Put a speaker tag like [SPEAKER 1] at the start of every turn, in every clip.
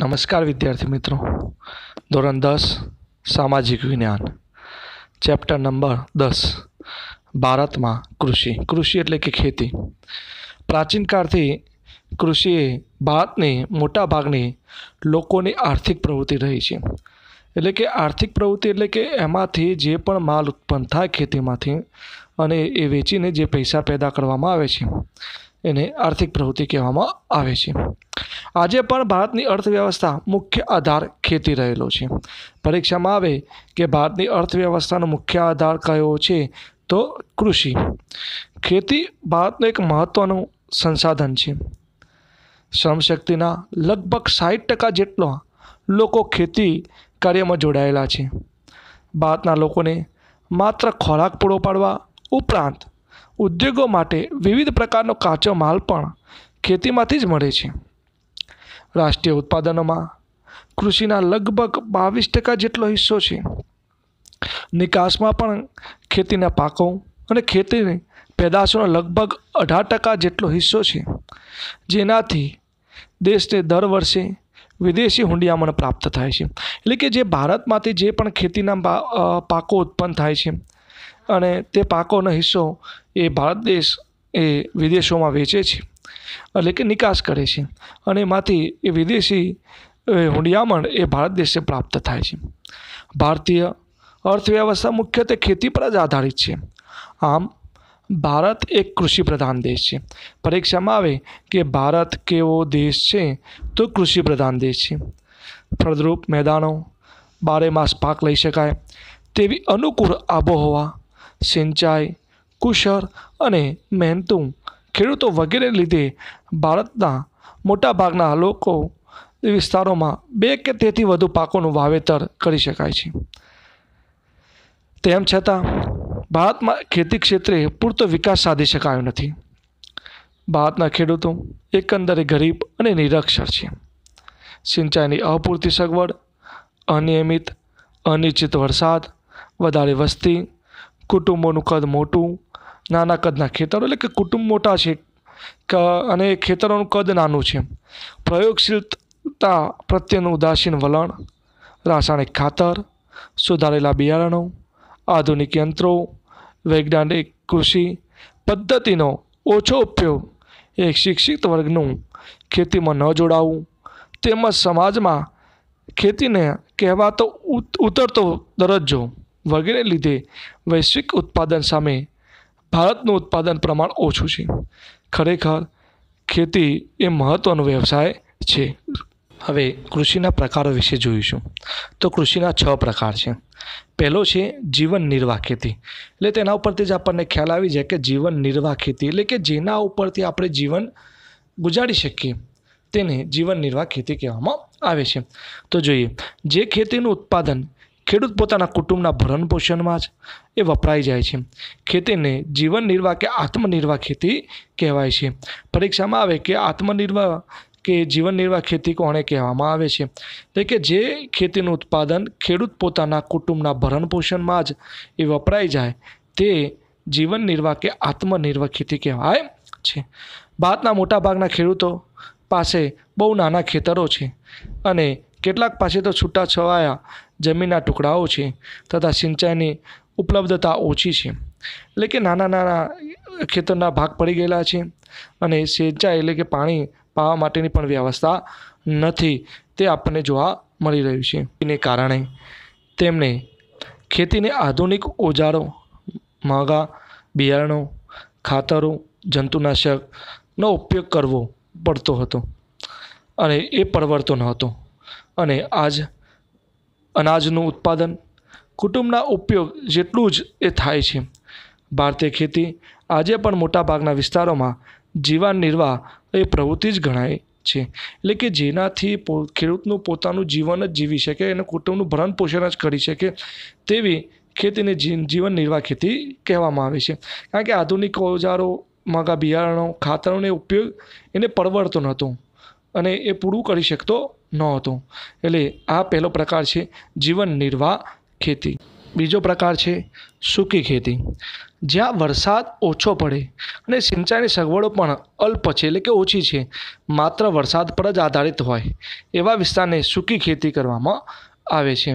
[SPEAKER 1] નમસ્કાર વિદ્યાર્થી મિત્રો ધોરણ દસ સામાજિક વિજ્ઞાન ચેપ્ટર નંબર દસ ભારતમાં કૃષિ કૃષિ એટલે કે ખેતી પ્રાચીન કાળથી કૃષિએ ભારતની મોટાભાગની લોકોની આર્થિક પ્રવૃત્તિ રહી છે એટલે કે આર્થિક પ્રવૃત્તિ એટલે કે એમાંથી જે પણ માલ ઉત્પન્ન થાય ખેતીમાંથી અને એ વેચીને જે પૈસા પેદા કરવામાં આવે છે એને આર્થિક પ્રવૃત્તિ કહેવામાં આવે છે આજે પણ ભારતની અર્થવ્યવસ્થા મુખ્ય આધાર ખેતી રહેલો છે પરીક્ષામાં આવે કે ભારતની અર્થવ્યવસ્થાનો મુખ્ય આધાર કયો છે તો કૃષિ ખેતી ભારતનું એક મહત્ત્વનું સંસાધન છે શ્રમશક્તિના લગભગ સાઠ ટકા જેટલા લોકો ખેતી કાર્યમાં જોડાયેલા છે ભારતના લોકોને માત્ર ખોરાક પૂરો પાડવા ઉપરાંત ઉદ્યોગો માટે વિવિધ પ્રકારનો કાચો માલ પણ ખેતીમાંથી જ મળે છે રાષ્ટ્રીય ઉત્પાદનોમાં કૃષિના લગભગ બાવીસ ટકા જેટલો હિસ્સો છે નિકાસમાં પણ ખેતીના પાકો અને ખેતીની પેદાશોનો લગભગ અઢાર ટકા જેટલો હિસ્સો છે જેનાથી દેશને દર વર્ષે વિદેશી હુંડિયામણ પ્રાપ્ત થાય છે એટલે કે જે ભારતમાંથી જે પણ ખેતીના પાકો ઉત્પન્ન થાય છે અને તે પાકોનો હિસ્સો એ ભારત દેશ એ વિદેશોમાં વેચે છે એટલે કે નિકાસ કરે છે અને એમાંથી એ વિદેશી હુંડિયામણ એ ભારત દેશે પ્રાપ્ત થાય છે ભારતીય અર્થવ્યવસ્થા મુખ્યત્વે ખેતી પર જ આધારિત છે આમ ભારત એક કૃષિ પ્રધાન દેશ છે પરીક્ષામાં આવે કે ભારત કેવો દેશ છે તો કૃષિ પ્રધાન દેશ છે ફળદ્રુપ મેદાનો બારેમાસ પાક લઈ શકાય તેવી અનુકૂળ આબોહવા સિંચાઈ કુશળ અને મહેનતુ ખેડૂતો વગેરે લીધે ભારતના મોટાભાગના લોકો વિસ્તારોમાં બે કે તેથી વધુ પાકોનું વાવેતર કરી શકાય છે તેમ છતાં ભારતમાં ખેતી ક્ષેત્રે પૂરતો વિકાસ સાધી શકાયો નથી ભારતના ખેડૂતો એકંદરે ગરીબ અને નિરક્ષર છે સિંચાઈની અપૂરતી સગવડ અનિયમિત અનિશ્ચિત વરસાદ વધારે વસ્તી કુટુંબોનું કદ મોટું નાના કદના ખેતરો એટલે કે કુટુંબ મોટા છે અને ખેતરોનું કદ નાનું છે પ્રયોગશીલતા પ્રત્યેનું ઉદાસીન વલણ રાસાયણિક ખાતર સુધારેલા બિયારણો આધુનિક યંત્રો વૈજ્ઞાનિક કૃષિ પદ્ધતિનો ઓછો ઉપયોગ એક શિક્ષિત વર્ગનું ખેતીમાં ન જોડાવવું તેમજ સમાજમાં ખેતીને કહેવાતો ઉતરતો દરજ્જો વગેરે લીધે વૈશ્વિક ઉત્પાદન સામે ભારતનું ઉત્પાદન પ્રમાણ ઓછું છે ખરેખર ખેતી એ મહત્ત્વનો વ્યવસાય છે હવે કૃષિના પ્રકારો વિશે જોઈશું તો કૃષિના છ પ્રકાર છે પહેલો છે જીવન નિર્વાહ ખેતી એટલે તેના ઉપરથી જ આપણને ખ્યાલ આવી જાય કે જીવન નિર્વાહ ખેતી એટલે કે જેના ઉપરથી આપણે જીવન ગુજારી શકીએ તેને જીવન નિર્વાહ ખેતી કહેવામાં આવે છે તો જોઈએ જે ખેતીનું ઉત્પાદન ખેડૂત પોતાના કુટુંબના ભરણ પોષણમાં જ એ વપરાઈ જાય છે ખેતીને જીવન નિર્વાહ કે આત્મનિર્વાહ ખેતી કહેવાય છે પરીક્ષામાં આવે કે આત્મનિર્વાહ કે જીવન નિર્વાહ ખેતી કોણે કહેવામાં આવે છે એટલે કે જે ખેતીનું ઉત્પાદન ખેડૂત પોતાના કુટુંબના ભરણ પોષણમાં જ એ વપરાઈ જાય તે જીવન નિર્વાહ કે આત્મનિર્વાહ ખેતી કહેવાય છે ભારતના મોટાભાગના ખેડૂતો પાસે બહુ નાના ખેતરો છે અને કેટલાક પાસે તો છૂટાછવાયા જમીનના ટુકડાઓ છે તથા સિંચાઈની ઉપલબ્ધતા ઓછી છે એટલે કે નાના નાના ખેતરના ભાગ પડી ગયેલા છે અને સિંચાઈ એટલે કે પાણી પાવા માટેની પણ વ્યવસ્થા નથી તે આપણને જોવા મળી રહ્યું છે એને કારણે તેમણે ખેતીને આધુનિક ઓજારો માગા બિયારણો ખાતરો જંતુનાશકનો ઉપયોગ કરવો પડતો હતો અને એ પરવડતો ન હતો અને આજ અનાજનું ઉત્પાદન કુટુંબના ઉપયોગ જેટલું જ એ થાય છે ભારતીય ખેતી આજે પણ મોટાભાગના વિસ્તારોમાં જીવન નિર્વાહ એ પ્રવૃત્તિ જ ગણાય છે એટલે કે જેનાથી ખેડૂતનું પોતાનું જીવન જ જીવી શકે અને કુટુંબનું ભરણ પોષણ જ કરી શકે તેવી ખેતીને જીવન નિર્વાહ ખેતી કહેવામાં આવે છે કારણ કે આધુનિક ઓજારો માગા બિયારણો ખાતરોને ઉપયોગ એને પરવડતો નહોતો અને એ પૂરું કરી શકતો નહોતું એટલે આ પહેલો પ્રકાર છે જીવન નિર્વાહ ખેતી બીજો પ્રકાર છે સૂકી ખેતી જ્યાં વરસાદ ઓછો પડે અને સિંચાઈની સગવડો પણ અલ્પ છે એટલે કે ઓછી છે માત્ર વરસાદ પર જ આધારિત હોય એવા વિસ્તારને સૂકી ખેતી કરવામાં આવે છે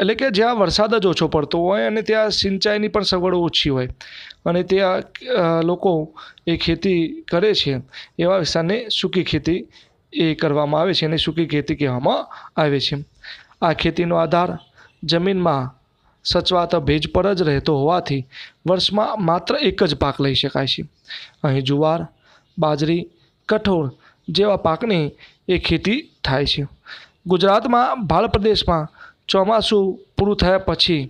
[SPEAKER 1] એટલે કે જ્યાં વરસાદ જ ઓછો પડતો હોય અને ત્યાં સિંચાઈની પણ સગવડો ઓછી હોય અને ત્યાં લોકો એ ખેતી કરે છે એવા વિસ્તારને સૂકી ખેતી એ કરવામાં આવે છે એને સૂકી ખેતી કહેવામાં આવે છે આ ખેતીનો આધાર જમીનમાં સચવાતા ભેજ પર જ રહેતો હોવાથી વર્ષમાં માત્ર એક જ પાક લઈ શકાય છે અહીં જુવાર બાજરી કઠોળ જેવા પાકની એ ખેતી થાય છે ગુજરાતમાં ભાળ પ્રદેશમાં ચોમાસું પૂરું થયા પછી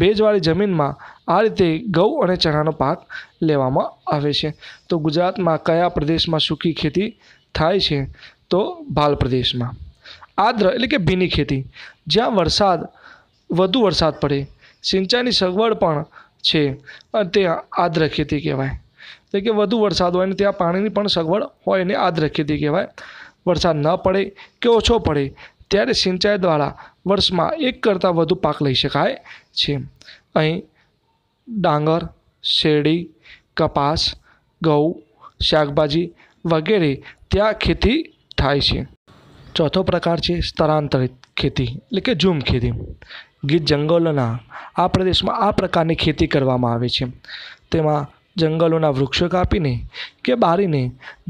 [SPEAKER 1] ભેજવાળી જમીનમાં આ રીતે ઘઉં અને ચણાનો પાક લેવામાં આવે છે તો ગુજરાતમાં કયા પ્રદેશમાં સૂકી ખેતી થાય છે તો ભાલ પ્રદેશમાં આદ્ર એટલે કે ભીની ખેતી જ્યાં વરસાદ વધુ વરસાદ પડે સિંચાઈની સગવડ પણ છે અને તે આદ્ર ખેતી કહેવાય એટલે કે વધુ વરસાદ હોય ને ત્યાં પાણીની પણ સગવડ હોય એને આદ્ર ખેતી કહેવાય વરસાદ ન પડે કે ઓછો પડે ત્યારે સિંચાઈ દ્વારા વર્ષમાં એક કરતાં વધુ પાક લઈ શકાય છે અહીં ડાંગર શેરડી કપાસ ઘઉં શાકભાજી વગેરે ત્યાં ખેતી થાય છે ચોથો પ્રકાર છે સ્થળાંતરિત ખેતી એટલે કે ઝૂમ ખેતી ગીત જંગલોના આ પ્રદેશમાં આ પ્રકારની ખેતી કરવામાં આવે છે તેમાં જંગલોના વૃક્ષો કાપીને કે બારીને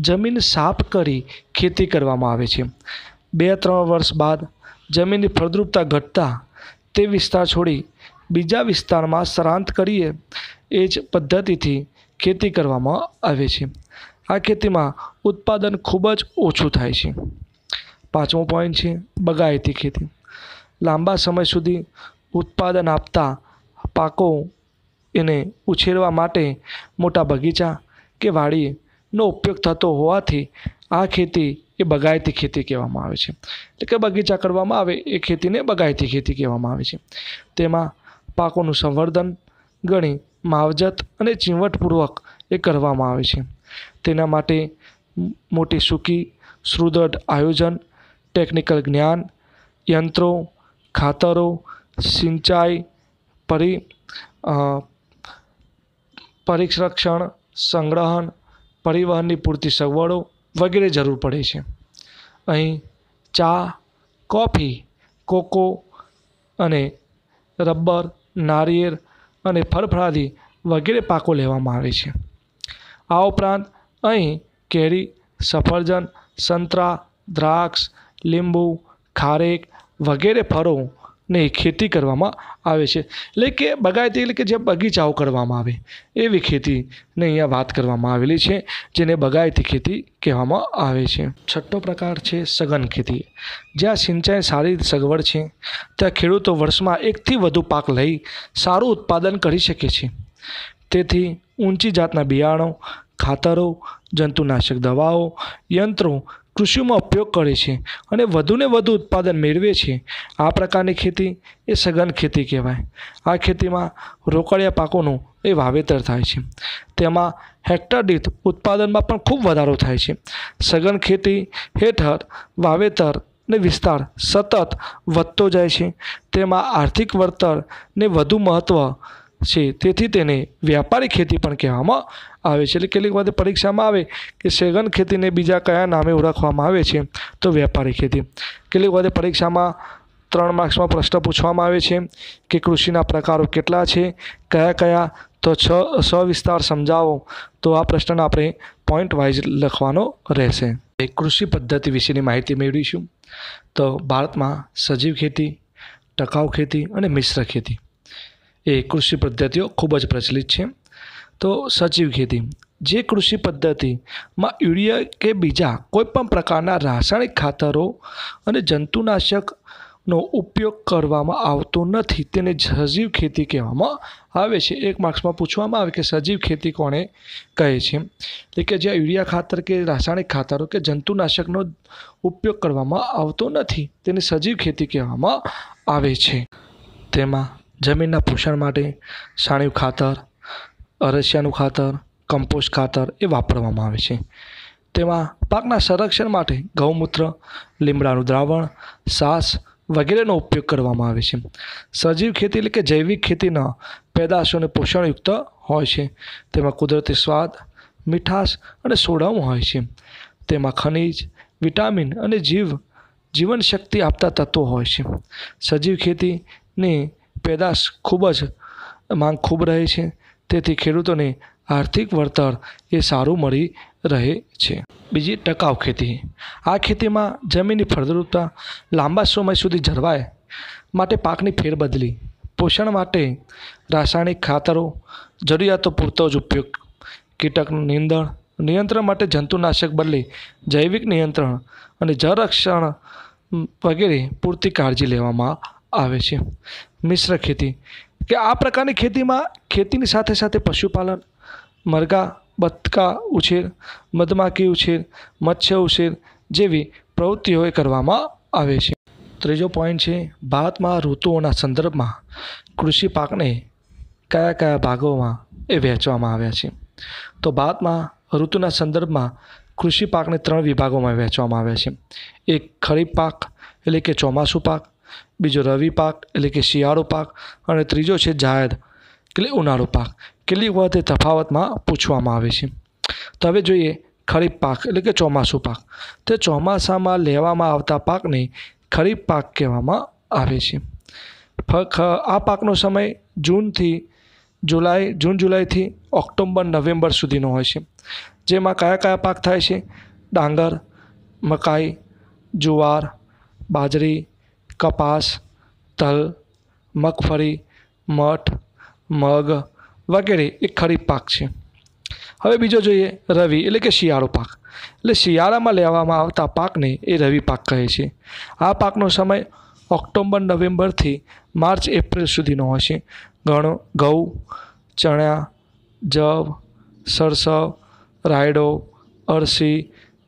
[SPEAKER 1] જમીન સાફ કરી ખેતી કરવામાં આવે છે બે ત્રણ વર્ષ બાદ જમીનની ફળદ્રુપતા ઘટતા તે વિસ્તાર છોડી બીજા વિસ્તારમાં સ્થળાંત કરીએ એ જ પદ્ધતિથી ખેતી કરવામાં આવે છે આ ખેતીમાં ઉત્પાદન ખૂબ જ ઓછું થાય છે પાંચમો પોઈન્ટ છે બગાયતી ખેતી લાંબા સમય સુધી ઉત્પાદન આપતા પાકો એને ઉછેરવા માટે મોટા બગીચા કે વાડીનો ઉપયોગ થતો હોવાથી આ ખેતી એ બગાયતી ખેતી કહેવામાં આવે છે એટલે કે બગીચા કરવામાં આવે એ ખેતીને બગાયતી ખેતી કહેવામાં આવે છે તેમાં પાકોનું સંવર્ધન ગણી માવજત અને ચીવટપૂર્વક એ કરવામાં આવે છે તેના માટે મોટી સૂકી સુદૃઢ આયોજન ટેકનિકલ જ્ઞાન યંત્રો ખાતરો સિંચાઈ પરી પરિસંરક્ષણ સંગ્રહણ પરિવહનની પૂરતી સગવડો વગેરે જરૂર પડે છે અહીં ચા કોફી કોકો અને રબર નારિયેળ અને ફળફળાદી વગેરે પાકો લેવામાં આવે છે આ ઉપરાંત અહીં કેરી સફરજન સંતરા દ્રાક્ષ લીંબુ ખારેક વગેરે ફળો ખેતી કરવામાં આવે છે એટલે કે બગાયતી એટલે કે જે બગીચાઓ કરવામાં આવે એવી ખેતીની અહીંયા વાત કરવામાં આવેલી છે જેને બગાયતી ખેતી કહેવામાં આવે છે છઠ્ઠો પ્રકાર છે સઘન ખેતી જ્યાં સિંચાઈ સારી સગવડ છે ત્યાં ખેડૂતો વર્ષમાં એકથી વધુ પાક લઈ સારું ઉત્પાદન કરી શકે છે તેથી ઊંચી જાતના બિયારણો ખાતરો જંતુનાશક દવાઓ યંત્રો કૃષિમાં ઉપયોગ કરે છે અને વધુને વધુ ઉત્પાદન મેળવે છે આ પ્રકારની ખેતી એ સઘન ખેતી કહેવાય આ ખેતીમાં રોકડિયા પાકોનું એ વાવેતર થાય છે તેમાં હેક્ટર દીઠ ઉત્પાદનમાં પણ ખૂબ વધારો થાય છે સઘન ખેતી હેઠળ વાવેતર ને વિસ્તાર સતત વધતો જાય છે તેમાં આર્થિક વળતરને વધુ મહત્ત્વ છે તેથી તેને વ્યાપારી ખેતી પણ કહેવામાં આવે છે એટલે કેટલીક વખતે પરીક્ષામાં આવે કે સેગન ખેતીને બીજા કયા નામે ઓળખવામાં આવે છે તો વ્યાપારી ખેતી કેટલીક વખતે પરીક્ષામાં ત્રણ માર્ક્સમાં પ્રશ્ન પૂછવામાં આવે છે કે કૃષિના પ્રકારો કેટલા છે કયા કયા તો છ સ વિસ્તાર સમજાવો તો આ પ્રશ્નને આપણે પોઈન્ટ વાઇઝ લખવાનો રહેશે કૃષિ પદ્ધતિ વિશેની માહિતી મેળવીશું તો ભારતમાં સજીવ ખેતી ટકાઉ ખેતી અને મિશ્ર ખેતી એ કૃષિ પદ્ધતિઓ ખૂબ જ પ્રચલિત છે તો સજીવ ખેતી જે કૃષિ પદ્ધતિમાં યુરિયા કે બીજા કોઈપણ પ્રકારના રાસાયણિક ખાતરો અને જંતુનાશકનો ઉપયોગ કરવામાં આવતો નથી તેને સજીવ ખેતી કહેવામાં આવે છે એક માર્ક્સમાં પૂછવામાં આવે કે સજીવ ખેતી કોણે કહે છે એટલે કે જ્યાં યુરિયા ખાતર કે રાસાયણિક ખાતરો કે જંતુનાશકનો ઉપયોગ કરવામાં આવતો નથી તેને સજીવ ખેતી કહેવામાં આવે છે તેમાં જમીનના પોષણ માટે છાણિયું ખાતર અરસિયાનું ખાતર કમ્પોસ્ટ ખાતર એ વાપરવામાં આવે છે તેમાં પાકના સંરક્ષણ માટે ગૌમૂત્ર લીમડાનું દ્રાવણ સાસ વગેરેનો ઉપયોગ કરવામાં આવે છે સજીવ ખેતી એટલે કે જૈવિક ખેતીના પેદાશોને પોષણયુક્ત હોય છે તેમાં કુદરતી સ્વાદ મીઠાશ અને સોડાઓ હોય છે તેમાં ખનિજ વિટામિન અને જીવ જીવનશક્તિ આપતા તત્વો હોય છે સજીવ ખેતીની પેદાશ ખૂબ જ માંગ ખૂબ રહે છે તેથી ખેડૂતોને આર્થિક વળતર એ સારું મળી રહે છે બીજી ટકાઉ ખેતી આ ખેતીમાં જમીનની ફળદ્રુપતા લાંબા સમય સુધી જળવાય માટે પાકની ફેરબદલી પોષણ માટે રાસાયણિક ખાતરો જરૂરિયાતો પૂરતો જ ઉપયોગ કીટકનું નિંદણ નિયંત્રણ માટે જંતુનાશક બદલે જૈવિક નિયંત્રણ અને જળ રક્ષણ વગેરે પૂરતી કાળજી લેવામાં આવે છે મિશ્ર ખેતી કે આ પ્રકારની ખેતીમાં ખેતીની સાથે સાથે પશુપાલન મરઘા બતકા ઉછેર મધમાખી ઉછેર મત્સ્ય ઉછેર જેવી પ્રવૃત્તિઓ કરવામાં આવે છે ત્રીજો પોઈન્ટ છે ભારતમાં ઋતુઓના સંદર્ભમાં કૃષિ પાકને કયા કયા ભાગોમાં એ વહેંચવામાં આવ્યા છે તો ભારતમાં ઋતુના સંદર્ભમાં કૃષિ પાકને ત્રણ વિભાગોમાં વહેંચવામાં આવ્યા છે એક ખરીફ પાક એટલે કે ચોમાસું પાક બીજો રવિ પાક એટલે કે શિયાળો પાક અને ત્રીજો છે જાયદ એટલે ઉનાળો પાક કેટલીક વાર તે તફાવતમાં પૂછવામાં આવે છે તો હવે જોઈએ ખરીફ પાક એટલે કે ચોમાસું પાક તે ચોમાસામાં લેવામાં આવતા પાકને ખરીફ પાક કહેવામાં આવે છે આ પાકનો સમય જૂનથી જુલાઈ જૂન જુલાઈથી ઓક્ટોબર નવેમ્બર સુધીનો હોય છે જેમાં કયા કયા પાક થાય છે ડાંગર મકાઈ જુવાર બાજરી કપાસ તલ મગફળી મઠ મગ વગેરે એ ખરીફ પાક છે હવે બીજો જોઈએ રવિ એટલે કે શિયાળો પાક એટલે શિયાળામાં લેવામાં આવતા પાકને એ રવિ પાક કહે છે આ પાકનો સમય ઓક્ટોબર નવેમ્બરથી માર્ચ એપ્રિલ સુધીનો હોય છે ઘણો ઘઉં ચણા જવ સરસવ રાયડો અરસી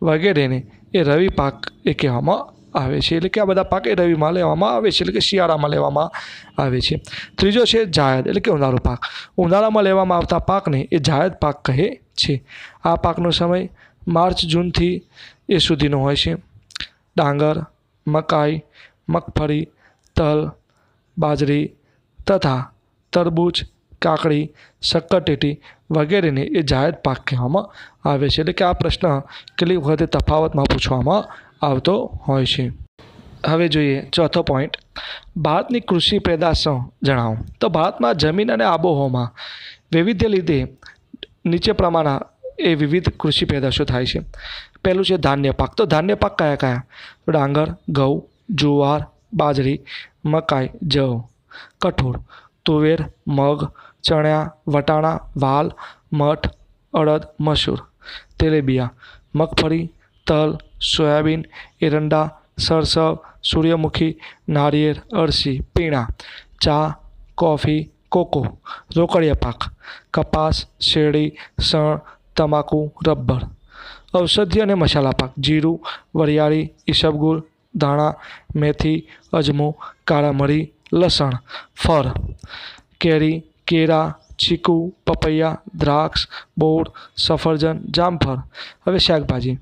[SPEAKER 1] વગેરેને એ રવિ પાક એ કહેવામાં આવે છે એટલે કે આ બધા પાકે એ રવિમાં લેવામાં આવે છે એટલે કે શિયાળામાં લેવામાં આવે છે ત્રીજો છે જાયદ એટલે કે ઉનાળો પાક ઉનાળામાં લેવામાં આવતા પાકને એ જાયદ પાક કહે છે આ પાકનો સમય માર્ચ જૂનથી એ સુધીનો હોય છે ડાંગર મકાઈ મગફળી તલ બાજરી તથા તરબૂચ કાકડી શક્કરટેટી વગેરેને એ જાહેર પાક કહેવામાં આવે છે એટલે કે આ પ્રશ્ન કેટલીક વખતે તફાવતમાં પૂછવામાં આવતો હોય છે હવે જોઈએ ચોથો પોઈન્ટ ભારતની કૃષિ પેદાશો જણાવો તો ભારતમાં જમીન અને આબોહવામાં વૈવિધ્ય લીધે નીચે પ્રમાણે એ વિવિધ કૃષિ પેદાશો થાય છે પહેલું છે ધાન્ય પાક તો ધાન્ય પાક કયા કયા ડાંગર ઘઉં જુવાર બાજરી મકાઈ જવ કઠોળ તુવેર મગ ચણ્યા વટાણા વાલ મઠ અડદ મસૂર તેલેબિયા મગફળી તલ સોયાબીન એરંડા સરસવ સૂર્યમુખી નારિયેળ અરસી પીણા ચા કોફી કોકો રોકડિયા પાક કપાસ શેરડી સણ તમાકુ રબર ઔષધિ અને મસાલા પાક જીરું વરિયાળી ઈસબગુલ ધાણા મેથી અજમો કાળા મરી લસણ ફળ કેરી કેરા ચીકુ પપૈયા દ્રાક્ષ બોર સફરજન જામફળ હવે શાકભાજી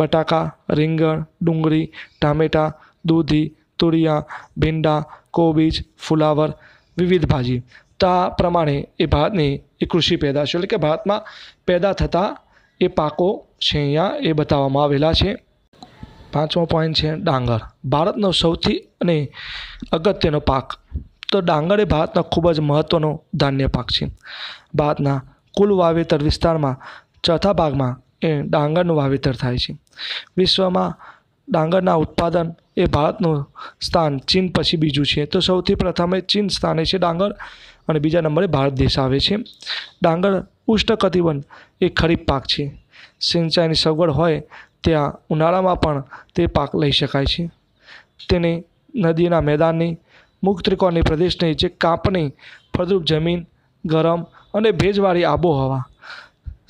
[SPEAKER 1] બટાકા રીંગણ ડુંગળી ટામેટાં દૂધી તુળિયા ભીંડા કોબીજ ફુલાવર વિવિધ ભાજી તો આ પ્રમાણે એ ભારતની એ કૃષિ પેદા છે એટલે કે ભારતમાં પેદા થતા એ પાકો છે અહીંયા એ બતાવવામાં આવેલા છે પાંચમો પોઈન્ટ છે ડાંગર ભારતનો સૌથી અને અગત્યનો પાક તો ડાંગર એ ભારતનો ખૂબ જ મહત્ત્વનો ધાન્ય પાક છે ભારતના કુલ વાવેતર વિસ્તારમાં ચોથા ભાગમાં એ ડાંગરનું વાવેતર થાય છે વિશ્વમાં ડાંગરના ઉત્પાદન એ ભારતનું સ્થાન ચીન પછી બીજું છે તો સૌથી પ્રથમે ચીન સ્થાને છે ડાંગર અને બીજા નંબરે ભારત દેશ આવે છે ડાંગર ઉષ્ણકટિબંધ એ ખરીફ પાક છે સિંચાઈની સગવડ હોય ત્યાં ઉનાળામાં પણ તે પાક લઈ શકાય છે તેને નદીના મેદાનની મુખ ત્રિકોણની પ્રદેશની જે કાંપની ફળદ્રુપ જમીન ગરમ અને ભેજવાળી આબોહવા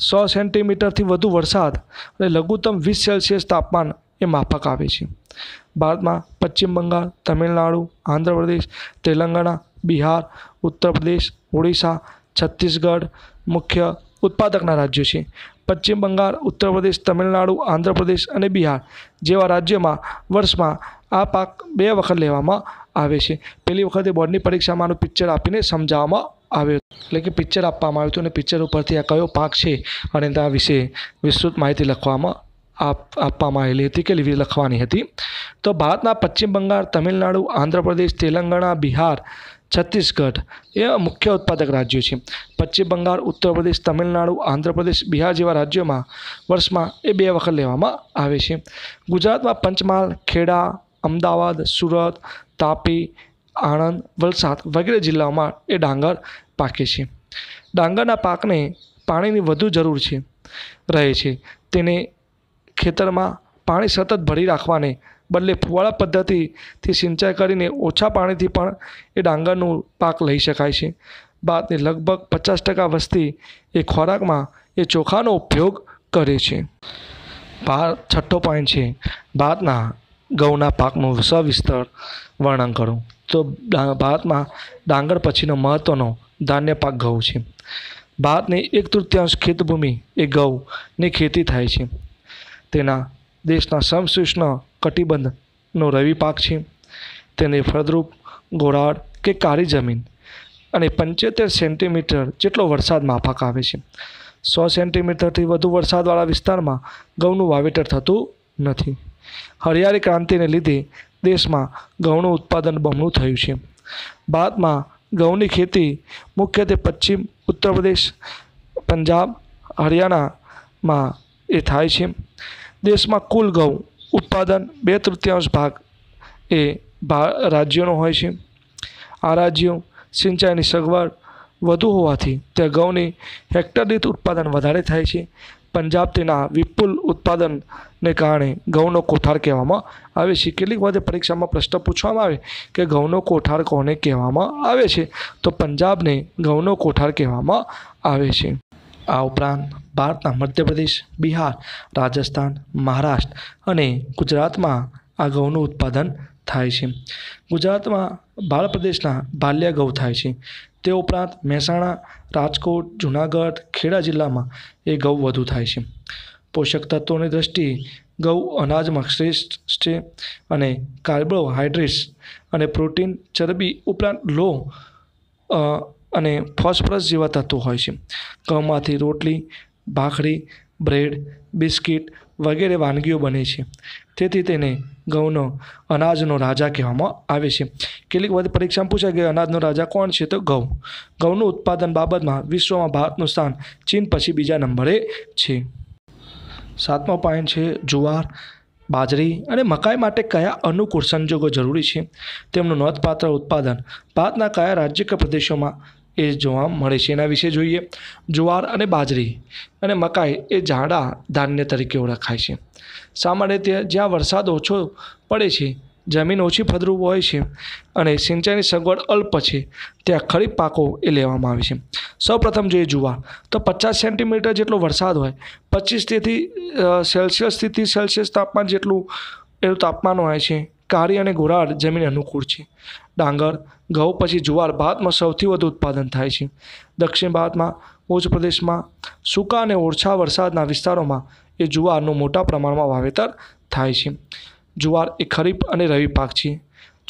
[SPEAKER 1] સો સેન્ટીમીટરથી વધુ વરસાદ અને લઘુત્તમ વીસ સેલ્સિયસ તાપમાન એ માફક આવે છે ભારતમાં પશ્ચિમ બંગાળ તમિલનાડુ આંધ્રપ્રદેશ તેલંગાણા બિહાર ઉત્તર પ્રદેશ ઓડિશા છત્તીસગઢ મુખ્ય ઉત્પાદકના રાજ્યો છે પશ્ચિમ બંગાળ ઉત્તર પ્રદેશ તમિલનાડુ આંધ્રપ્રદેશ અને બિહાર જેવા રાજ્યોમાં વર્ષમાં આ પાક બે વખત લેવામાં આવે છે પહેલી વખતે બોર્ડની પરીક્ષામાં આનું પિક્ચર આપીને સમજાવવામાં આવ્યો એટલે કે પિક્ચર આપવામાં આવ્યું હતું અને પિક્ચર ઉપરથી આ કયો પાક છે અને તેના વિશે વિસ્તૃત માહિતી લખવામાં આપ આપવામાં આવેલી હતી કે લીવી લખવાની હતી તો ભારતના પશ્ચિમ બંગાળ તમિલનાડુ આંધ્રપ્રદેશ તેલંગાણા બિહાર છત્તીસગઢ એ મુખ્ય ઉત્પાદક રાજ્યો છે પશ્ચિમ બંગાળ ઉત્તર પ્રદેશ તમિલનાડુ આંધ્રપ્રદેશ બિહાર જેવા રાજ્યોમાં વર્ષમાં એ બે વખત લેવામાં આવે છે ગુજરાતમાં પંચમહાલ ખેડા અમદાવાદ સુરત તાપી આણંદ વલસાડ વગેરે જિલ્લાઓમાં એ ડાંગર પાકે છે ડાંગરના પાકને પાણીની વધુ જરૂર છે રહે છે તેને ખેતરમાં પાણી સતત ભરી રાખવાને બદલે ફુવાળા પદ્ધતિથી સિંચાઈ કરીને ઓછા પાણીથી પણ એ ડાંગરનું પાક લઈ શકાય છે બાદની લગભગ પચાસ ટકા વસ્તી એ ખોરાકમાં એ ચોખાનો ઉપયોગ કરે છે ભાર છઠ્ઠો પોઈન્ટ છે ભાતના ઘઉંના પાકનું સવિસ્તર વર્ણન કરો તો ભારતમાં ડાંગર પછીનો મહત્ત્વનો ધાન્ય પાક ઘઉં છે ભારતની એક તૃતીયાંશ ખેતભૂમિ એ ઘઉંની ખેતી થાય છે તેના દેશના સમશિષ્ણ કટિબંધનો રવિ પાક છે તેને ફળદ્રુપ ગોળાળ કે કાળી જમીન અને પંચોતેર સેન્ટીમીટર જેટલો વરસાદ માફક આવે છે સો સેન્ટીમીટરથી વધુ વરસાદવાળા વિસ્તારમાં ઘઉંનું વાવેતર થતું નથી હરિયાળી ક્રાંતિને લીધે દેશમાં ઘઉંનું ઉત્પાદન બમણું થયું છે ભારતમાં ઘઉંની ખેતી મુખ્યત્વે પશ્ચિમ ઉત્તર પ્રદેશ પંજાબ હરિયાણામાં એ થાય છે દેશમાં કુલ ઘઉં ઉત્પાદન બે તૃતીયાંશ ભાગ એ રાજ્યોનો હોય છે આ રાજ્યો સિંચાઈની સગવડ વધુ હોવાથી ત્યાં ઘઉંની હેક્ટર દીઠ ઉત્પાદન વધારે થાય છે પંજાબ તેના વિપુલ ઉત્પાદનને કારણે ઘઉંનો કોઠાર કહેવામાં આવે છે કેટલીક વખતે પરીક્ષામાં પ્રશ્ન પૂછવામાં આવે કે ઘઉંનો કોઠાર કોને કહેવામાં આવે છે તો પંજાબને ઘઉંનો કોઠાર કહેવામાં આવે છે આ ઉપરાંત ભારતના મધ્યપ્રદેશ બિહાર રાજસ્થાન મહારાષ્ટ્ર અને ગુજરાતમાં આ ઘઉંનું ઉત્પાદન થાય છે ગુજરાતમાં ભારત પ્રદેશના ભાલિયા ઘઉં થાય છે તે ઉપરાંત મહેસાણા રાજકોટ જુનાગઢ ખેડા જિલ્લામાં એ ઘઉં વધુ થાય છે પોષક તત્વોની દ્રષ્ટિએ ઘઉં અનાજમાં શ્રેષ્ઠ છે અને કાર્બોહાઈડ્રેટ્સ અને પ્રોટીન ચરબી ઉપરાંત લો અને ફોસ્ફરસ જેવા તત્વો હોય છે ઘઉંમાંથી રોટલી ભાખરી બ્રેડ બિસ્કિટ વગેરે વાનગીઓ બને છે તેથી તેને ઘઉંનો અનાજનો રાજા કહેવામાં આવે છે કેટલીક વખત પરીક્ષામાં પૂછાય કે અનાજનો રાજા કોણ છે તો ઘઉં ઘઉંનું ઉત્પાદન બાબતમાં વિશ્વમાં ભારતનું સ્થાન ચીન પછી બીજા નંબરે છે સાતમો પોઈન્ટ છે જુવાર બાજરી અને મકાઈ માટે કયા અનુકૂળ સંજોગો જરૂરી છે તેમનું નોંધપાત્ર ઉત્પાદન ભારતના કયા રાજ્ય કે પ્રદેશોમાં એ જોવા મળે છે એના વિશે જોઈએ જુવાર અને બાજરી અને મકાઈ એ જાડા ધાન્ય તરીકે ઓળખાય છે સામાન્ય રીતે જ્યાં વરસાદ ઓછો પડે છે જમીન ઓછી ફળદ્રુપ હોય છે અને સિંચાઈની સગવડ અલ્પ છે ત્યાં ખરીફ પાકો એ લેવામાં આવે છે સૌપ્રથમ જોઈએ જુવાર તો પચાસ સેન્ટીમીટર જેટલો વરસાદ હોય પચીસ તેથી સેલ્સિયસથી સેલ્સિયસ તાપમાન જેટલું એનું તાપમાન હોય છે કાળી અને ગોરાળ જમીન અનુકૂળ છે ડાંગર ઘઉં પછી જુવાર ભારતમાં સૌથી વધુ ઉત્પાદન થાય છે દક્ષિણ ભારતમાં ઉચ્ચ પ્રદેશમાં સૂકા અને ઓછા વરસાદના વિસ્તારોમાં એ જુવારનું મોટા પ્રમાણમાં વાવેતર થાય છે જુવાર એ ખરીફ અને રવિ પાક છે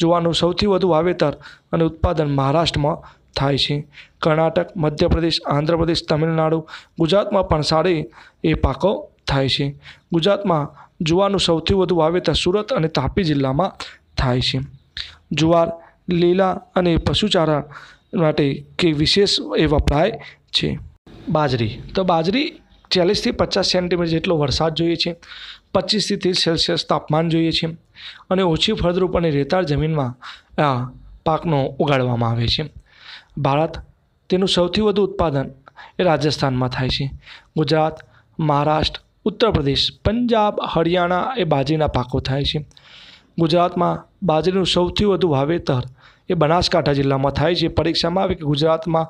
[SPEAKER 1] જુવારનું સૌથી વધુ વાવેતર અને ઉત્પાદન મહારાષ્ટ્રમાં થાય છે કર્ણાટક મધ્યપ્રદેશ આંધ્રપ્રદેશ તમિલનાડુ ગુજરાતમાં પણ સારી એ પાકો થાય છે ગુજરાતમાં જુવારનું સૌથી વધુ વાવેતર સુરત અને તાપી જિલ્લામાં થાય છે જુવાર લીલા અને પશુચારા માટે કે વિશેષ એ વપરાય છે બાજરી તો બાજરી ચાલીસથી પચાસ સેન્ટીમીટર જેટલો વરસાદ જોઈએ છે પચીસથી ત્રીસ સેલ્સિયસ તાપમાન જોઈએ છે અને ઓછી ફળદ્રુપ અને રેતાળ જમીનમાં આ પાકનો ઉગાડવામાં આવે છે ભારત તેનું સૌથી વધુ ઉત્પાદન એ રાજસ્થાનમાં થાય છે ગુજરાત મહારાષ્ટ્ર ઉત્તર પ્રદેશ પંજાબ હરિયાણા એ બાજરીના પાકો થાય છે ગુજરાતમાં બાજરીનું સૌથી વધુ વાવેતર એ બનાસકાંઠા જિલ્લામાં થાય છે પરીક્ષામાં આવે કે ગુજરાતમાં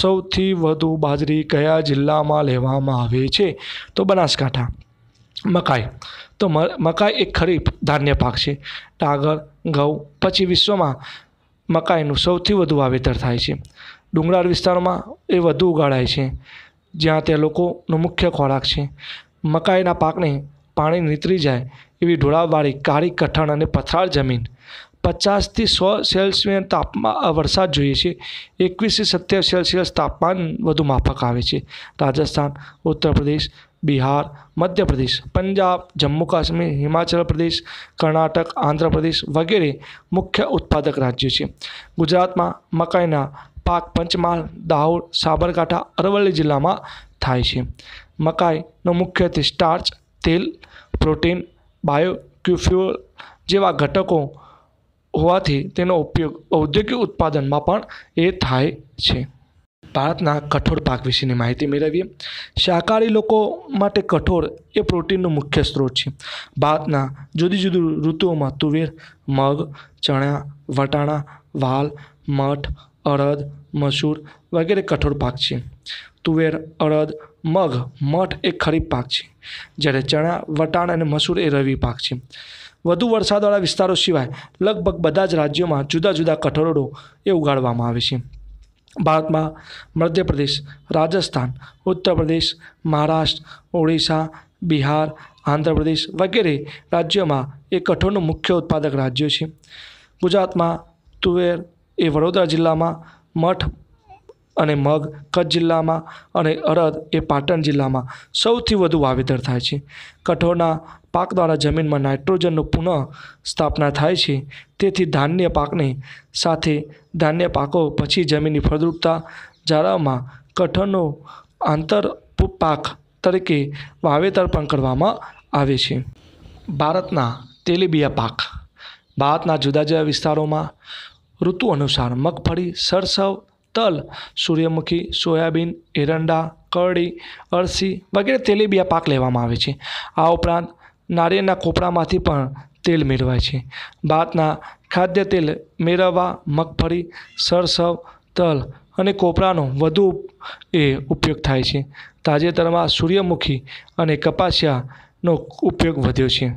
[SPEAKER 1] સૌથી વધુ બાજરી કયા જિલ્લામાં લેવામાં આવે છે તો બનાસકાંઠા મકાઈ તો મકાઈ એક ખરીફ ધાન્ય પાક છે ડાંગર ઘઉં પછી વિશ્વમાં મકાઈનું સૌથી વધુ વાવેતર થાય છે ડુંગરાળ વિસ્તારમાં એ વધુ ઉગાડાય છે જ્યાં તે લોકોનો મુખ્ય ખોરાક છે મકાઈના પાકને પાણી નીતરી જાય એવી ઢોળાવવાળી કાળી કઠણ અને પથરાળ જમીન પચાસથી સો સેલ્સિયસ તાપમાન વરસાદ જોઈએ છે એકવીસથી સત્યાવીસ સેલ્સિયસ તાપમાન વધુ માફક આવે છે રાજસ્થાન ઉત્તર પ્રદેશ બિહાર મધ્યપ્રદેશ પંજાબ જમ્મુ કાશ્મીર હિમાચલ પ્રદેશ કર્ણાટક આંધ્રપ્રદેશ વગેરે મુખ્ય ઉત્પાદક રાજ્યો છે ગુજરાતમાં મકાઈના પાક પંચમહાલ દાહોદ સાબરકાંઠા અરવલ્લી જિલ્લામાં થાય છે મકાઈનો મુખ્યત્વે સ્ટાર્ચ તેલ પ્રોટીન બાયો ક્યુફ્યુઅલ જેવા ઘટકો હોવાથી તેનો ઉપયોગ ઔદ્યોગિક ઉત્પાદનમાં પણ એ થાય છે ભારતના કઠોળ પાક વિશેની માહિતી મેળવીએ શાકાહારી લોકો માટે કઠોળ એ પ્રોટીનનો મુખ્ય સ્ત્રોત છે ભારતના જુદી જુદી ઋતુઓમાં તુવેર મગ ચણા વટાણા વાલ મઠ અડદ મસૂર વગેરે કઠોળ પાક છે તુવેર અડદ મગ મઠ એ ખરીફ પાક છે જ્યારે ચણા વટાણ અને મસૂર એ રવિ પાક છે વધુ વરસાદવાળા વિસ્તારો સિવાય લગભગ બધા જ રાજ્યોમાં જુદા જુદા કઠોરડો એ ઉગાડવામાં આવે છે ભારતમાં મધ્યપ્રદેશ રાજસ્થાન ઉત્તરપ્રદેશ મહારાષ્ટ્ર ઓડિશા બિહાર આંધ્રપ્રદેશ વગેરે રાજ્યોમાં એ કઠોળનું મુખ્ય ઉત્પાદક રાજ્ય છે ગુજરાતમાં તુવેર એ વડોદરા જિલ્લામાં મઠ અને મગ કચ્છ જિલ્લામાં અને અડદ એ પાટણ જિલ્લામાં સૌથી વધુ વાવેતર થાય છે કઠોળના પાક દ્વારા જમીનમાં નાઇટ્રોજનનું પુનઃ સ્થાપના થાય છે તેથી ધાન્ય પાકને સાથે ધાન્ય પાકો પછી જમીનની ફળદ્રુપતા જાળવવામાં કઠોળનો આંતર પાક તરીકે વાવેતર પણ કરવામાં આવે છે ભારતના તેલીબિયા પાક ભારતના જુદા જુદા વિસ્તારોમાં ઋતુ અનુસાર મગફળી સરસવ તલ સૂર્યમુખી સોયાબીન એરંડા કરડી અળસી વગેરે તેલીબિયા પાક લેવામાં આવે છે આ ઉપરાંત નારિયેળના કોપડામાંથી પણ તેલ મેળવાય છે ભાતના ખાદ્ય તેલ મેળવવા મગફળી સરસવ તલ અને કોપરાનો વધુ એ ઉપયોગ થાય છે તાજેતરમાં સૂર્યમુખી અને કપાસિયા નો ઉપયોગ વધ્યો છે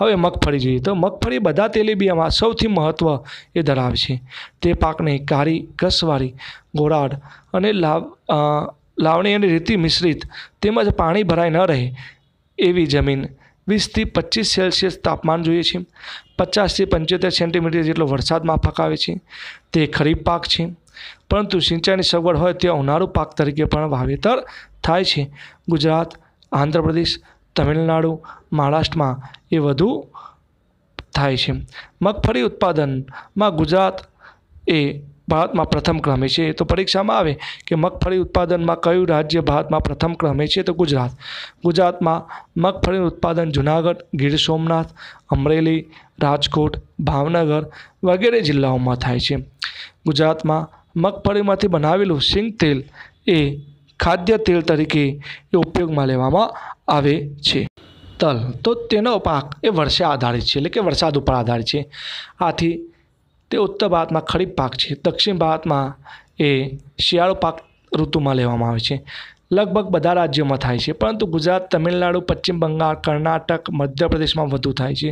[SPEAKER 1] હવે મગફળી જોઈએ તો મગફળી બધા તેલીબિયામાં સૌથી મહત્ત્વ એ ધરાવે છે તે પાકને કારી ઘસવારી ગોરાડ અને લાવ લાવણી અને રેતી મિશ્રિત તેમજ પાણી ભરાઈ ન રહે એવી જમીન વીસથી પચીસ સેલ્સિયસ તાપમાન જોઈએ છે પચાસથી પંચોતેર સેન્ટીમીટર જેટલો વરસાદ માફક આવે છે તે ખરીફ પાક છે પરંતુ સિંચાઈની સગવડ હોય ત્યાં ઉનાળુ પાક તરીકે પણ વાવેતર થાય છે ગુજરાત આંધ્રપ્રદેશ તમિલનાડુ મહારાષ્ટ્રમાં એ વધુ થાય છે મગફળી ઉત્પાદનમાં ગુજરાત એ ભારતમાં પ્રથમ ક્રમે છે તો પરીક્ષામાં આવે કે મગફળી ઉત્પાદનમાં કયું રાજ્ય ભારતમાં પ્રથમ ક્રમે છે તો ગુજરાત ગુજરાતમાં મગફળીનું ઉત્પાદન જુનાગઢ ગીર સોમનાથ અમરેલી રાજકોટ ભાવનગર વગેરે જિલ્લાઓમાં થાય છે ગુજરાતમાં મગફળીમાંથી બનાવેલું સિંગ તેલ એ ખાદ્ય તેલ તરીકે એ ઉપયોગમાં લેવામાં આવે છે તલ તો તેનો પાક એ વર્ષે આધારિત છે એટલે કે વરસાદ ઉપર આધારિત છે આથી તે ઉત્તર ભારતમાં ખરીફ પાક છે દક્ષિણ ભારતમાં એ શિયાળો પાક ઋતુમાં લેવામાં આવે છે લગભગ બધા રાજ્યોમાં થાય છે પરંતુ ગુજરાત તમિલનાડુ પશ્ચિમ બંગાળ કર્ણાટક મધ્યપ્રદેશમાં વધુ થાય છે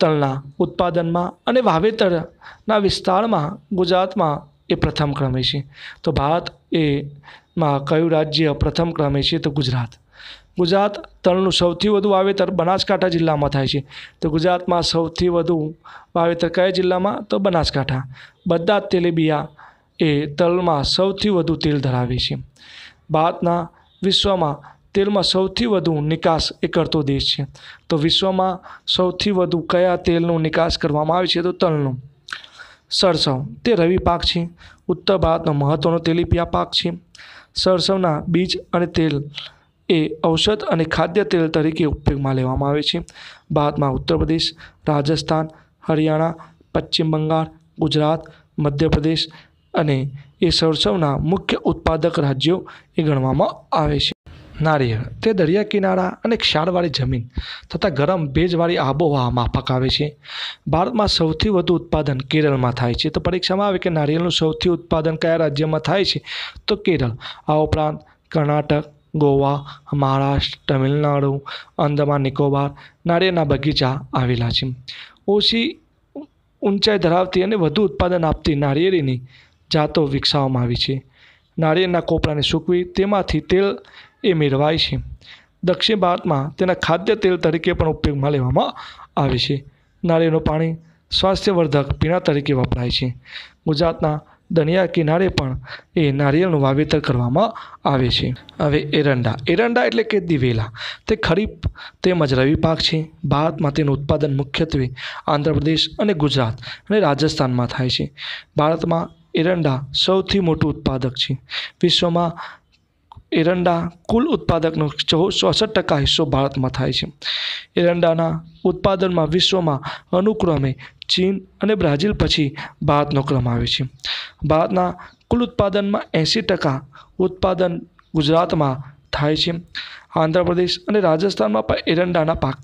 [SPEAKER 1] તલના ઉત્પાદનમાં અને વાવેતરના વિસ્તારમાં ગુજરાતમાં એ પ્રથમ ક્રમે છે તો ભારત એમાં કયું રાજ્ય પ્રથમ ક્રમે છે તો ગુજરાત ગુજરાત તલનું સૌથી વધુ વાવેતર બનાસકાંઠા જિલ્લામાં થાય છે તો ગુજરાતમાં સૌથી વધુ વાવેતર કયા જિલ્લામાં તો બનાસકાંઠા બધા જ તેલીબિયા એ તલમાં સૌથી વધુ તેલ ધરાવે છે ભારતના વિશ્વમાં તેલમાં સૌથી વધુ નિકાસ એ કરતો દેશ છે તો વિશ્વમાં સૌથી વધુ કયા તેલનો નિકાસ કરવામાં આવે છે તો તલનું સરસવ તે રવિ પાક છે ઉત્તર ભારતનો મહત્ત્વનો તેલીપિયા પાક છે સરસવના બીજ અને તેલ એ ઔષધ અને ખાદ્ય તેલ તરીકે ઉપયોગમાં લેવામાં આવે છે ભારતમાં ઉત્તર પ્રદેશ રાજસ્થાન હરિયાણા પશ્ચિમ બંગાળ ગુજરાત મધ્યપ્રદેશ અને એ સરસવના મુખ્ય ઉત્પાદક રાજ્યો એ ગણવામાં આવે છે નારિયેળ તે દરિયા કિનારા અને ક્ષારવાળી જમીન તથા ગરમ ભેજવાળી આબોહવામાં પકાવે છે ભારતમાં સૌથી વધુ ઉત્પાદન કેરળમાં થાય છે તો પરીક્ષામાં આવે કે નારિયેળનું સૌથી ઉત્પાદન કયા રાજ્યમાં થાય છે તો કેરળ આ ઉપરાંત કર્ણાટક ગોવા મહારાષ્ટ્ર તમિલનાડુ અંદમાન નિકોબાર નાળિયેરના બગીચા આવેલા છે ઓછી ઊંચાઈ ધરાવતી અને વધુ ઉત્પાદન આપતી નાળિયેરીની જાતો વિકસાવવામાં આવી છે નાળિયેરના કોપરાને સૂકવી તેમાંથી તેલ એ મેળવાય છે દક્ષિણ ભારતમાં તેના ખાદ્ય તેલ તરીકે પણ ઉપયોગમાં લેવામાં આવે છે નાળિયેરનું પાણી સ્વાસ્થ્યવર્ધક પીણા તરીકે વપરાય છે ગુજરાતના દરિયા કિનારે પણ એ નારિયેળનું વાવેતર કરવામાં આવે છે હવે એરંડા એરંડા એટલે કે દિવેલા તે ખરીફ તેમજ રવિ પાક છે ભારતમાં તેનું ઉત્પાદન મુખ્યત્વે આંધ્રપ્રદેશ અને ગુજરાત અને રાજસ્થાનમાં થાય છે ભારતમાં એરંડા સૌથી મોટું ઉત્પાદક છે વિશ્વમાં એરંડા કુલ ઉત્પાદકનો ચૌ ચોસઠ ટકા હિસ્સો ભારતમાં થાય છે એરંડાના ઉત્પાદનમાં વિશ્વમાં અનુક્રમે ચીન અને બ્રાઝિલ પછી ભારતનો ક્રમ આવે છે ભારતના કુલ ઉત્પાદનમાં એંસી ટકા ઉત્પાદન ગુજરાતમાં થાય છે આંધ્રપ્રદેશ અને રાજસ્થાનમાં પણ એરંડાના પાક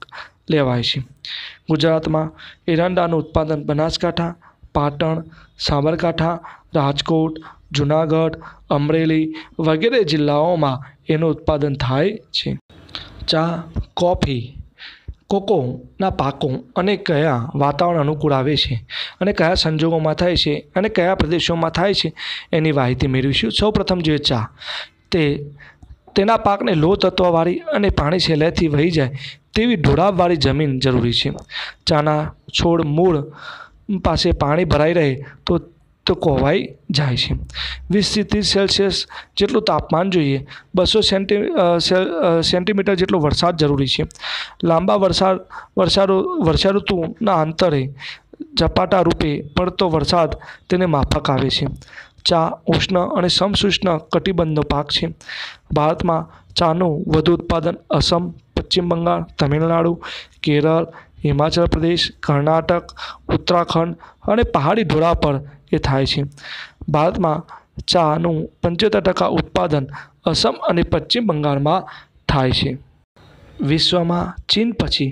[SPEAKER 1] લેવાય છે ગુજરાતમાં એરંડાનું ઉત્પાદન બનાસકાંઠા પાટણ સાબરકાંઠા રાજકોટ જુનાગઢ અમરેલી વગેરે જિલ્લાઓમાં એનું ઉત્પાદન થાય છે ચા કોફી કોકોના પાકો અને કયા વાતાવરણ અનુકૂળ આવે છે અને કયા સંજોગોમાં થાય છે અને કયા પ્રદેશોમાં થાય છે એની માહિતી મેળવીશું સૌપ્રથમ જે ચા તે તેના પાકને લો તત્વવાળી અને પાણી છેલ્લેથી વહી જાય તેવી ઢોળાવવાળી જમીન જરૂરી છે ચાના છોડ મૂળ પાસે પાણી ભરાઈ રહે તો તો કોહવાઈ જાય છે વીસ ત્રીસ સેલ્સિયસ જેટલું તાપમાન જોઈએ બસો સેન્ટી સેન્ટીમીટર જેટલો વરસાદ જરૂરી છે લાંબા વરસાદ વર્ષાઋ વર્ષાઋતુના અંતરે ઝપાટા રૂપે પડતો વરસાદ તેને માફક આવે છે ચા ઉષ્ણ અને સમશુષ્ણ કટિબંધનો પાક છે ભારતમાં ચાનું વધુ ઉત્પાદન અસમ પશ્ચિમ બંગાળ તમિલનાડુ કેરળ હિમાચલ પ્રદેશ કર્ણાટક ઉત્તરાખંડ અને પહાડી ઢોળા પર એ થાય છે ભારતમાં ચાનું પંચોતેર ટકા ઉત્પાદન અસમ અને પશ્ચિમ બંગાળમાં થાય છે વિશ્વમાં ચીન પછી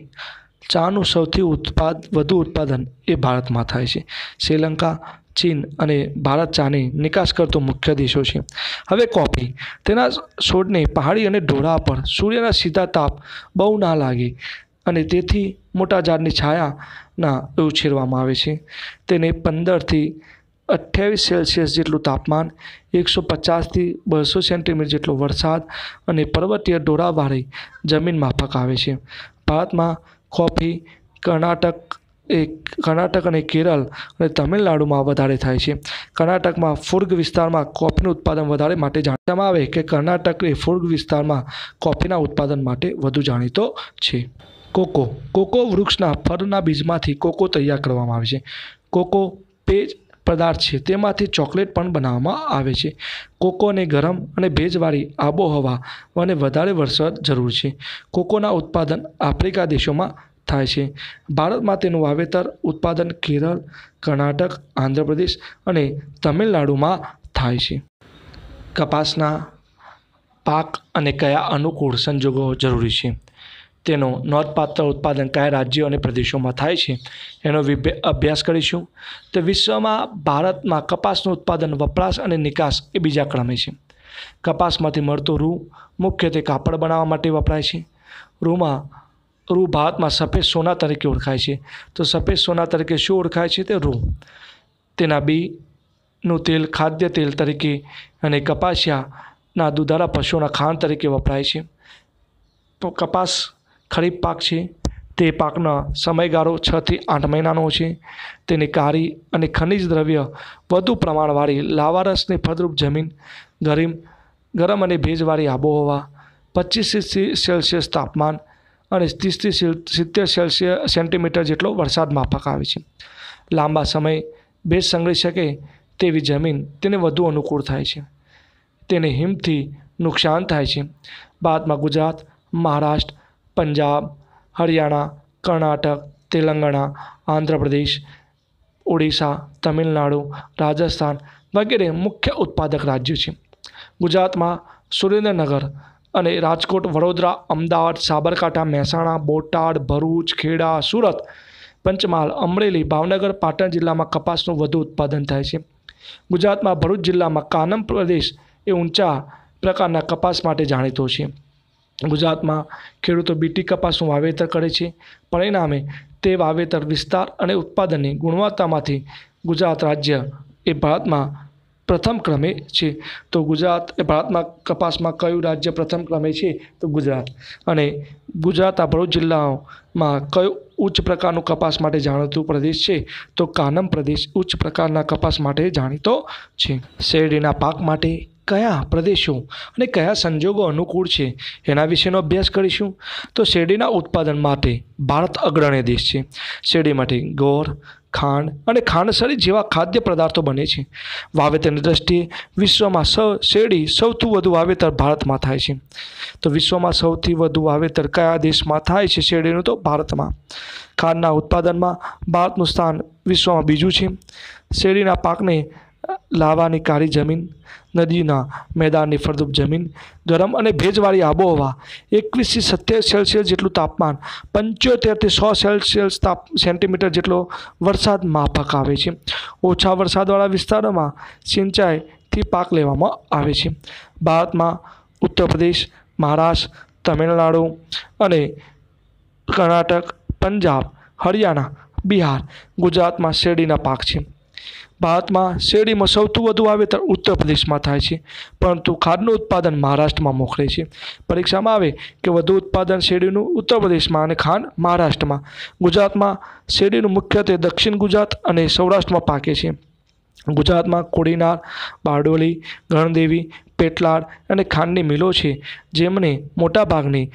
[SPEAKER 1] ચાનું સૌથી ઉત્પાદ વધુ ઉત્પાદન એ ભારતમાં થાય છે શ્રીલંકા ચીન અને ભારત ચાની નિકાસ કરતો મુખ્ય દેશો છે હવે કોફી તેના છોડને પહાડી અને ઢોળા પર સૂર્યના સીધા તાપ બહુ ના લાગે અને તેથી મોટા ઝાડની છાયાના ઉછેરવામાં આવે છે તેને પંદરથી અઠ્યાવીસ સેલ્સિયસ જેટલું તાપમાન એકસો પચાસથી બસો સેન્ટીમીટર જેટલો વરસાદ અને પર્વતીય ડોરાવાળી જમીન માફક આવે છે ભારતમાં કોફી કર્ણાટક એ કર્ણાટક અને કેરળ અને તમિલનાડુમાં વધારે થાય છે કર્ણાટકમાં ફૂર્ગ વિસ્તારમાં કોફીનું ઉત્પાદન વધારે માટે જાણવામાં આવે કે કર્ણાટક એ ફૂર્ગ વિસ્તારમાં કોફીના ઉત્પાદન માટે વધુ જાણીતો છે કોકો કોકો વૃક્ષના ફળના બીજમાંથી કોકો તૈયાર કરવામાં આવે છે કોકો પેજ પદાર્થ છે તેમાંથી ચોકલેટ પણ બનાવવામાં આવે છે કોકોને ગરમ અને ભેજવાળી આબોહવા અને વધારે વરસાદ જરૂર છે કોકોના ઉત્પાદન આફ્રિકા દેશોમાં થાય છે ભારતમાં તેનું વાવેતર ઉત્પાદન કેરળ કર્ણાટક આંધ્રપ્રદેશ અને તમિલનાડુમાં થાય છે કપાસના પાક અને કયા અનુકૂળ સંજોગો જરૂરી છે તેનો નોંધપાત્ર ઉત્પાદન કયા રાજ્યો અને પ્રદેશોમાં થાય છે એનો અભ્યાસ કરીશું તો વિશ્વમાં ભારતમાં કપાસનું ઉત્પાદન વપરાશ અને નિકાસ એ બીજા ક્રમે છે કપાસમાંથી મળતું રૂ મુખ્યત્વે કાપડ બનાવવા માટે વપરાય છે રૂમાં રૂ ભારતમાં સફેદ સોના તરીકે ઓળખાય છે તો સફેદ સોના તરીકે શું ઓળખાય છે તે રૂ તેના બીનું તેલ ખાદ્ય તેલ તરીકે અને કપાસિયાના દુધાળા પશુઓના ખાંડ તરીકે વપરાય છે તો કપાસ ખરીફ પાક છે તે પાકનો સમયગાળો છથી આઠ મહિનાનો છે તેની કારી અને ખનિજ દ્રવ્ય વધુ પ્રમાણવાળી લાવારસની ફળદ્રુપ જમીન ગરીમ ગરમ અને ભેજવાળી આબોહવા પચીસથી સેલ્સિયસ તાપમાન અને ત્રીસથી સિત્તેર સેલ્સિયસ સેન્ટીમીટર જેટલો વરસાદ માફક આવે છે લાંબા સમય ભેજ સંગ્રહી શકે તેવી જમીન તેને વધુ અનુકૂળ થાય છે તેને હિમથી નુકસાન થાય છે બાદમાં ગુજરાત મહારાષ્ટ્ર પંજાબ હરિયાણા કર્ણાટક તેલંગાણા આંધ્રપ્રદેશ ઓડિશા તમિલનાડુ રાજસ્થાન વગેરે મુખ્ય ઉત્પાદક રાજ્યો છે ગુજરાતમાં સુરેન્દ્રનગર અને રાજકોટ વડોદરા અમદાવાદ સાબરકાંઠા મહેસાણા બોટાદ ભરૂચ ખેડા સુરત પંચમહાલ અમરેલી ભાવનગર પાટણ જિલ્લામાં કપાસનું વધુ ઉત્પાદન થાય છે ગુજરાતમાં ભરૂચ જિલ્લામાં કાનમ પ્રદેશ એ ઊંચા પ્રકારના કપાસ માટે જાણીતો છે ગુજરાતમાં ખેડૂતો બીટી કપાસનું વાવેતર કરે છે પરિણામે તે વાવેતર વિસ્તાર અને ઉત્પાદનની ગુણવત્તામાંથી ગુજરાત રાજ્ય એ ભારતમાં પ્રથમ ક્રમે છે તો ગુજરાત એ ભારતમાં કપાસમાં કયું રાજ્ય પ્રથમ ક્રમે છે તો ગુજરાત અને ગુજરાત આ ભરૂચ જિલ્લામાં કયું ઉચ્ચ પ્રકારનું કપાસ માટે જાણીતું પ્રદેશ છે તો કાનમ પ્રદેશ ઉચ્ચ પ્રકારના કપાસ માટે જાણીતો છે શેરડીના પાક માટે કયા પ્રદેશો અને કયા સંજોગો અનુકૂળ છે એના વિશેનો અભ્યાસ કરીશું તો શેરડીના ઉત્પાદન માટે ભારત અગ્રણી દેશ છે શેરડી માટે ગોળ ખાંડ અને ખાંડસરી જેવા ખાદ્ય પદાર્થો બને છે વાવેતરની દ્રષ્ટિએ વિશ્વમાં સૌ શેરડી સૌથી વધુ વાવેતર ભારતમાં થાય છે તો વિશ્વમાં સૌથી વધુ વાવેતર કયા દેશમાં થાય છે શેરડીનું તો ભારતમાં ખાંડના ઉત્પાદનમાં ભારતનું સ્થાન વિશ્વમાં બીજું છે શેરડીના પાકને લાવાની કાળી જમીન નદીના મેદાનની ફળદ્રુપ જમીન ગરમ અને ભેજવાળી આબોહવા એકવીસથી સત્યાવીસ સેલ્સિયસ જેટલું તાપમાન પંચોતેરથી સો સેલ્સિયસ તાપ સેન્ટીમીટર જેટલો વરસાદ માફક આવે છે ઓછા વરસાદવાળા વિસ્તારોમાં સિંચાઈથી પાક લેવામાં આવે છે ભારતમાં ઉત્તર પ્રદેશ મહારાષ્ટ્ર તમિલનાડુ અને કર્ણાટક પંજાબ હરિયાણા બિહાર ગુજરાતમાં શેરડીના પાક છે ભારતમાં શેરડીમાં સૌથી વધુ વાવેતર ઉત્તર પ્રદેશમાં થાય છે પરંતુ ખાંડનું ઉત્પાદન મહારાષ્ટ્રમાં મોકલે છે પરીક્ષામાં આવે કે વધુ ઉત્પાદન શેરડીનું ઉત્તર પ્રદેશમાં અને ખાંડ મહારાષ્ટ્રમાં ગુજરાતમાં શેરડીનું મુખ્યત્વે દક્ષિણ ગુજરાત અને સૌરાષ્ટ્રમાં પાકે છે ગુજરાતમાં કોડીનાર બારડોલી ગણદેવી પેટલાદ અને ખાંડની મિલો છે જેમને મોટાભાગની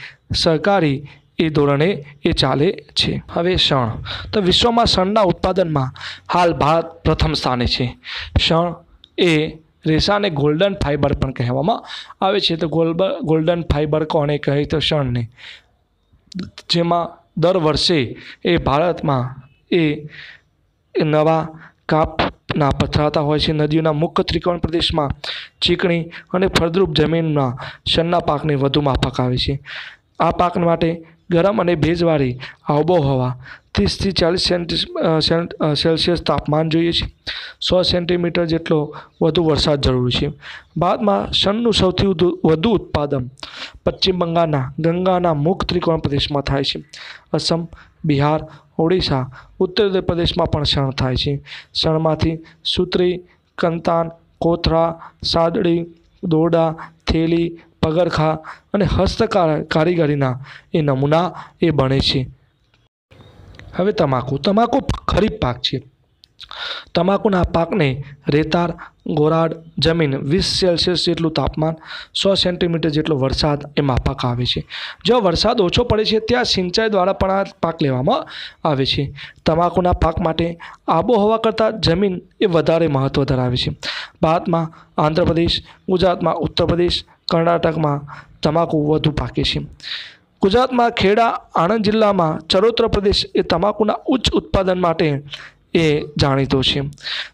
[SPEAKER 1] સરકારી એ ધોરણે એ ચાલે છે હવે શણ તો વિશ્વમાં શણના ઉત્પાદનમાં હાલ ભારત પ્રથમ સ્થાને છે શણ એ રેસાને ગોલ્ડન ફાઇબર પણ કહેવામાં આવે છે તો ગોલ્બ ગોલ્ડન ફાઇબર કોને કહે તો શણને જેમાં દર વર્ષે એ ભારતમાં એ નવા કાપના પથરાતા હોય છે નદીઓના મુખ્ય ત્રિકોણ પ્રદેશમાં ચીકણી અને ફળદ્રુપ જમીનમાં શણના પાકને વધુ માફક આવે છે આ પાક માટે ગરમ અને ભેજવાળી આબોહવા ત્રીસથી ચાલીસ સેન્ટી સેલ્સિયસ તાપમાન જોઈએ છે સો સેન્ટીમીટર જેટલો વધુ વરસાદ જરૂરી છે બાદમાં શનનું સૌથી વધુ ઉત્પાદન પશ્ચિમ બંગાળના ગંગાના મુખ ત્રિકોણ પ્રદેશમાં થાય છે અસમ બિહાર ઓડિશા ઉત્તર પ્રદેશમાં પણ શણ થાય છે શણમાંથી સૂત્રી કંતાન કોથરા સાદડી દોરડા થેલી પગરખા અને હસ્તકા કારીગરીના એ નમૂના એ બને છે હવે તમાકુ તમાકુ ખરીફ પાક છે તમાકુના પાકને રેતાળ ગોરાડ જમીન વીસ સેલ્સિયસ જેટલું તાપમાન સો સેન્ટીમીટર જેટલો વરસાદ એમાં પાક આવે છે જો વરસાદ ઓછો પડે છે ત્યાં સિંચાઈ દ્વારા પણ આ પાક લેવામાં આવે છે તમાકુના પાક માટે આબોહવા કરતાં જમીન એ વધારે મહત્ત્વ ધરાવે છે ભારતમાં આંધ્રપ્રદેશ ગુજરાતમાં ઉત્તર પ્રદેશ કર્ણાટકમાં તમાકુ વધુ પાકે છે ગુજરાતમાં ખેડા આણંદ જિલ્લામાં ચરોત્ર પ્રદેશ એ તમાકુના ઉચ્ચ ઉત્પાદન માટે એ જાણીતો છે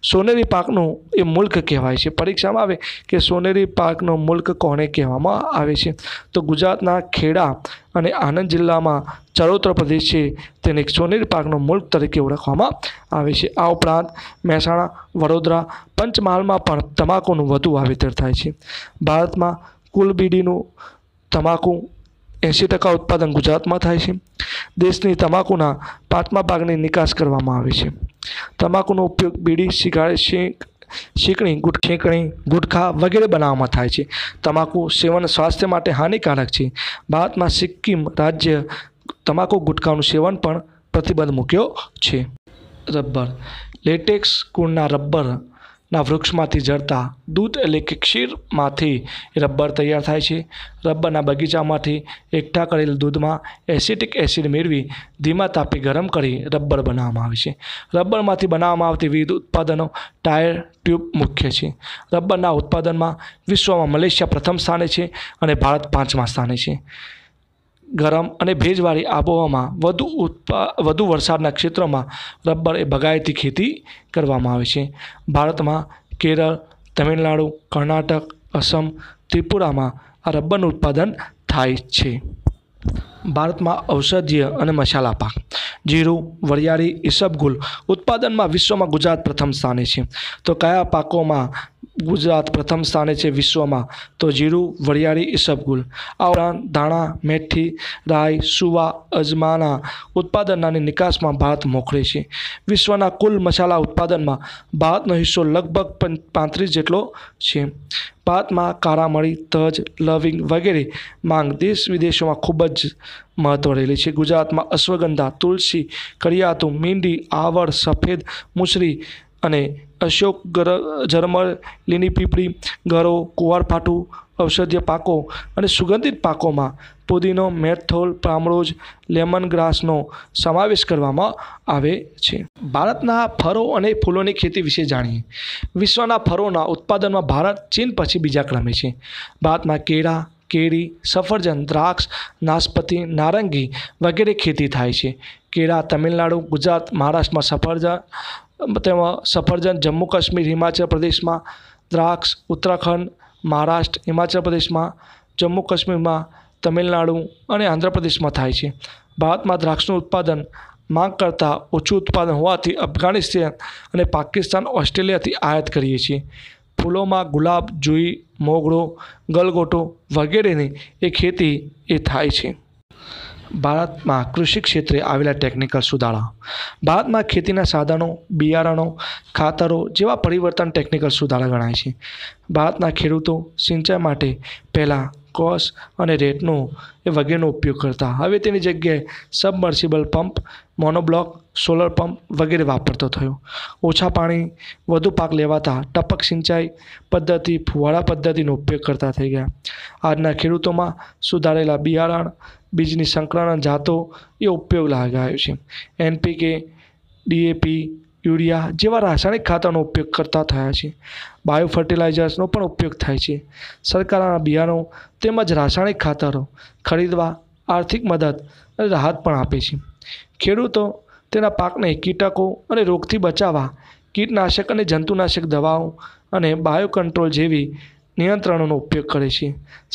[SPEAKER 1] સોનેરી પાકનો એ મુલ્ક કહેવાય છે પરીક્ષામાં આવે કે સોનેરી પાકનો મુલ્ક કોને કહેવામાં આવે છે તો ગુજરાતના ખેડા અને આણંદ જિલ્લામાં ચરોત્ર પ્રદેશ છે તેને સોનેરી પાકનો મુલ્ક તરીકે ઓળખવામાં આવે છે આ ઉપરાંત મહેસાણા વડોદરા પંચમહાલમાં પણ તમાકુનું વધુ વાવેતર થાય છે ભારતમાં કુલ બીડીનું તમાકુ એંસી ટકા ઉત્પાદન ગુજરાતમાં થાય છે દેશની તમાકુના પાંચમા ભાગની નિકાસ કરવામાં આવે છે તમાકુનો ઉપયોગ બીડી સિગારેટ શીખ શીકણી ગુટ ખેંકણી ગુટખા વગેરે બનાવવામાં થાય છે તમાકુ સેવન સ્વાસ્થ્ય માટે હાનિકારક છે ભારતમાં સિક્કિમ રાજ્ય તમાકુ ગુટખાનું સેવન પણ પ્રતિબંધ મૂક્યો છે રબર લેટેક્સ કુળના રબર ના વૃક્ષમાંથી જળતા દૂધ એટલે કે ક્ષીરમાંથી રબર તૈયાર થાય છે રબરના બગીચામાંથી એકઠા કરેલ દૂધમાં એસિટિક એસિડ મેળવી ધીમા તાપે ગરમ કરી રબર બનાવવામાં આવે છે રબરમાંથી બનાવવામાં આવતી વિવિધ ઉત્પાદનો ટાયર ટ્યુબ મુખ્ય છે રબરના ઉત્પાદનમાં વિશ્વમાં મલેશિયા પ્રથમ સ્થાને છે અને ભારત પાંચમા સ્થાને છે ગરમ અને ભેજવાળી આબોહવામાં વધુ ઉત્પા વધુ વરસાદના ક્ષેત્રોમાં રબર એ બગાયતી ખેતી કરવામાં આવે છે ભારતમાં કેરળ તમિલનાડુ કર્ણાટક અસમ ત્રિપુરામાં આ રબરનું ઉત્પાદન થાય છે ભારતમાં ઔષધીય અને મસાલા પાક જીરું વરિયાળી ઈસબગુલ ઉત્પાદનમાં વિશ્વમાં ગુજરાત પ્રથમ સ્થાને છે તો કયા પાકોમાં ગુજરાત પ્રથમ સ્થાને છે વિશ્વમાં તો જીરું વરિયાળી ઈસબગુલ આ ઉપરાંત ધાણા મેથી રાઈ સુવા અજમાના ઉત્પાદન નિકાસમાં ભારત મોખરે છે વિશ્વના કુલ મસાલા ઉત્પાદનમાં ભારતનો હિસ્સો લગભગ પાંત્રીસ જેટલો છે ભારતમાં કારામળી તજ લવિંગ વગેરે માંગ દેશ વિદેશોમાં ખૂબ જ મહત્વ રહેલી છે ગુજરાતમાં અશ્વગંધા તુલસી કરિયાતું મીંડી આવળ સફેદ મુસરી અને અશોક ગર લીની પીપળી ગરો કુવારપાઠું ઔષધીય પાકો અને સુગંધિત પાકોમાં પુદીનો મેથોલ પ્રામળોજ લેમન ગ્રાસનો સમાવેશ કરવામાં આવે છે ભારતના ફળો અને ફૂલોની ખેતી વિશે જાણીએ વિશ્વના ફળોના ઉત્પાદનમાં ભારત ચીન પછી બીજા ક્રમે છે ભારતમાં કેળા કેરી સફરજન દ્રાક્ષ નાશપતિ નારંગી વગેરે ખેતી થાય છે કેળા તમિલનાડુ ગુજરાત મહારાષ્ટ્રમાં સફરજન તેમાં સફરજન જમ્મુ કાશ્મીર હિમાચલ પ્રદેશમાં દ્રાક્ષ ઉત્તરાખંડ મહારાષ્ટ્ર હિમાચલ પ્રદેશમાં જમ્મુ કાશ્મીરમાં તમિલનાડુ અને આંધ્રપ્રદેશમાં થાય છે ભારતમાં દ્રાક્ષનું ઉત્પાદન માંગ કરતાં ઓછું ઉત્પાદન હોવાથી અફઘાનિસ્તાન અને પાકિસ્તાન ઓસ્ટ્રેલિયાથી આયાત કરીએ છીએ ફૂલોમાં ગુલાબ જુઈ મોગરો ગલગોટો વગેરેની એ ખેતી એ થાય છે ભારતમાં કૃષિ ક્ષેત્રે આવેલા ટેકનિકલ સુધારા ભારતમાં ખેતીના સાધનો બિયારણો ખાતરો જેવા પરિવર્તન ટેકનિકલ સુધારા ગણાય છે ભારતના ખેડૂતો સિંચાઈ માટે પહેલાં કોસ અને રેટનો એ વગેરેનો ઉપયોગ કરતા હવે તેની જગ્યાએ submersible pump monoblock solar pump વગેરે વાપરતો થયો ઓછા પાણી વધુ પાક લેવાતા ટપક સિંચાઈ પદ્ધતિ ફુવાળા પદ્ધતિનો ઉપયોગ કરતા થઈ ગયા આજના ખેડૂતોમાં સુધારેલા બિયારણ બીજની સંકળાણ જાતો એ ઉપયોગ લાગાયો છે એનપીકે ડીએપી યુરિયા જેવા રાસાયણિક ખાતરનો ઉપયોગ કરતા થયા છે બાયો ફર્ટિલાઇઝર્સનો પણ ઉપયોગ થાય છે સરકારના બિયારણો તેમજ રાસાયણિક ખાતરો ખરીદવા આર્થિક મદદ અને રાહત પણ આપે છે ખેડૂતો તેના પાકને કીટકો અને રોગથી બચાવવા કીટનાશક અને જંતુનાશક દવાઓ અને બાયો કંટ્રોલ જેવી નિયંત્રણોનો ઉપયોગ કરે છે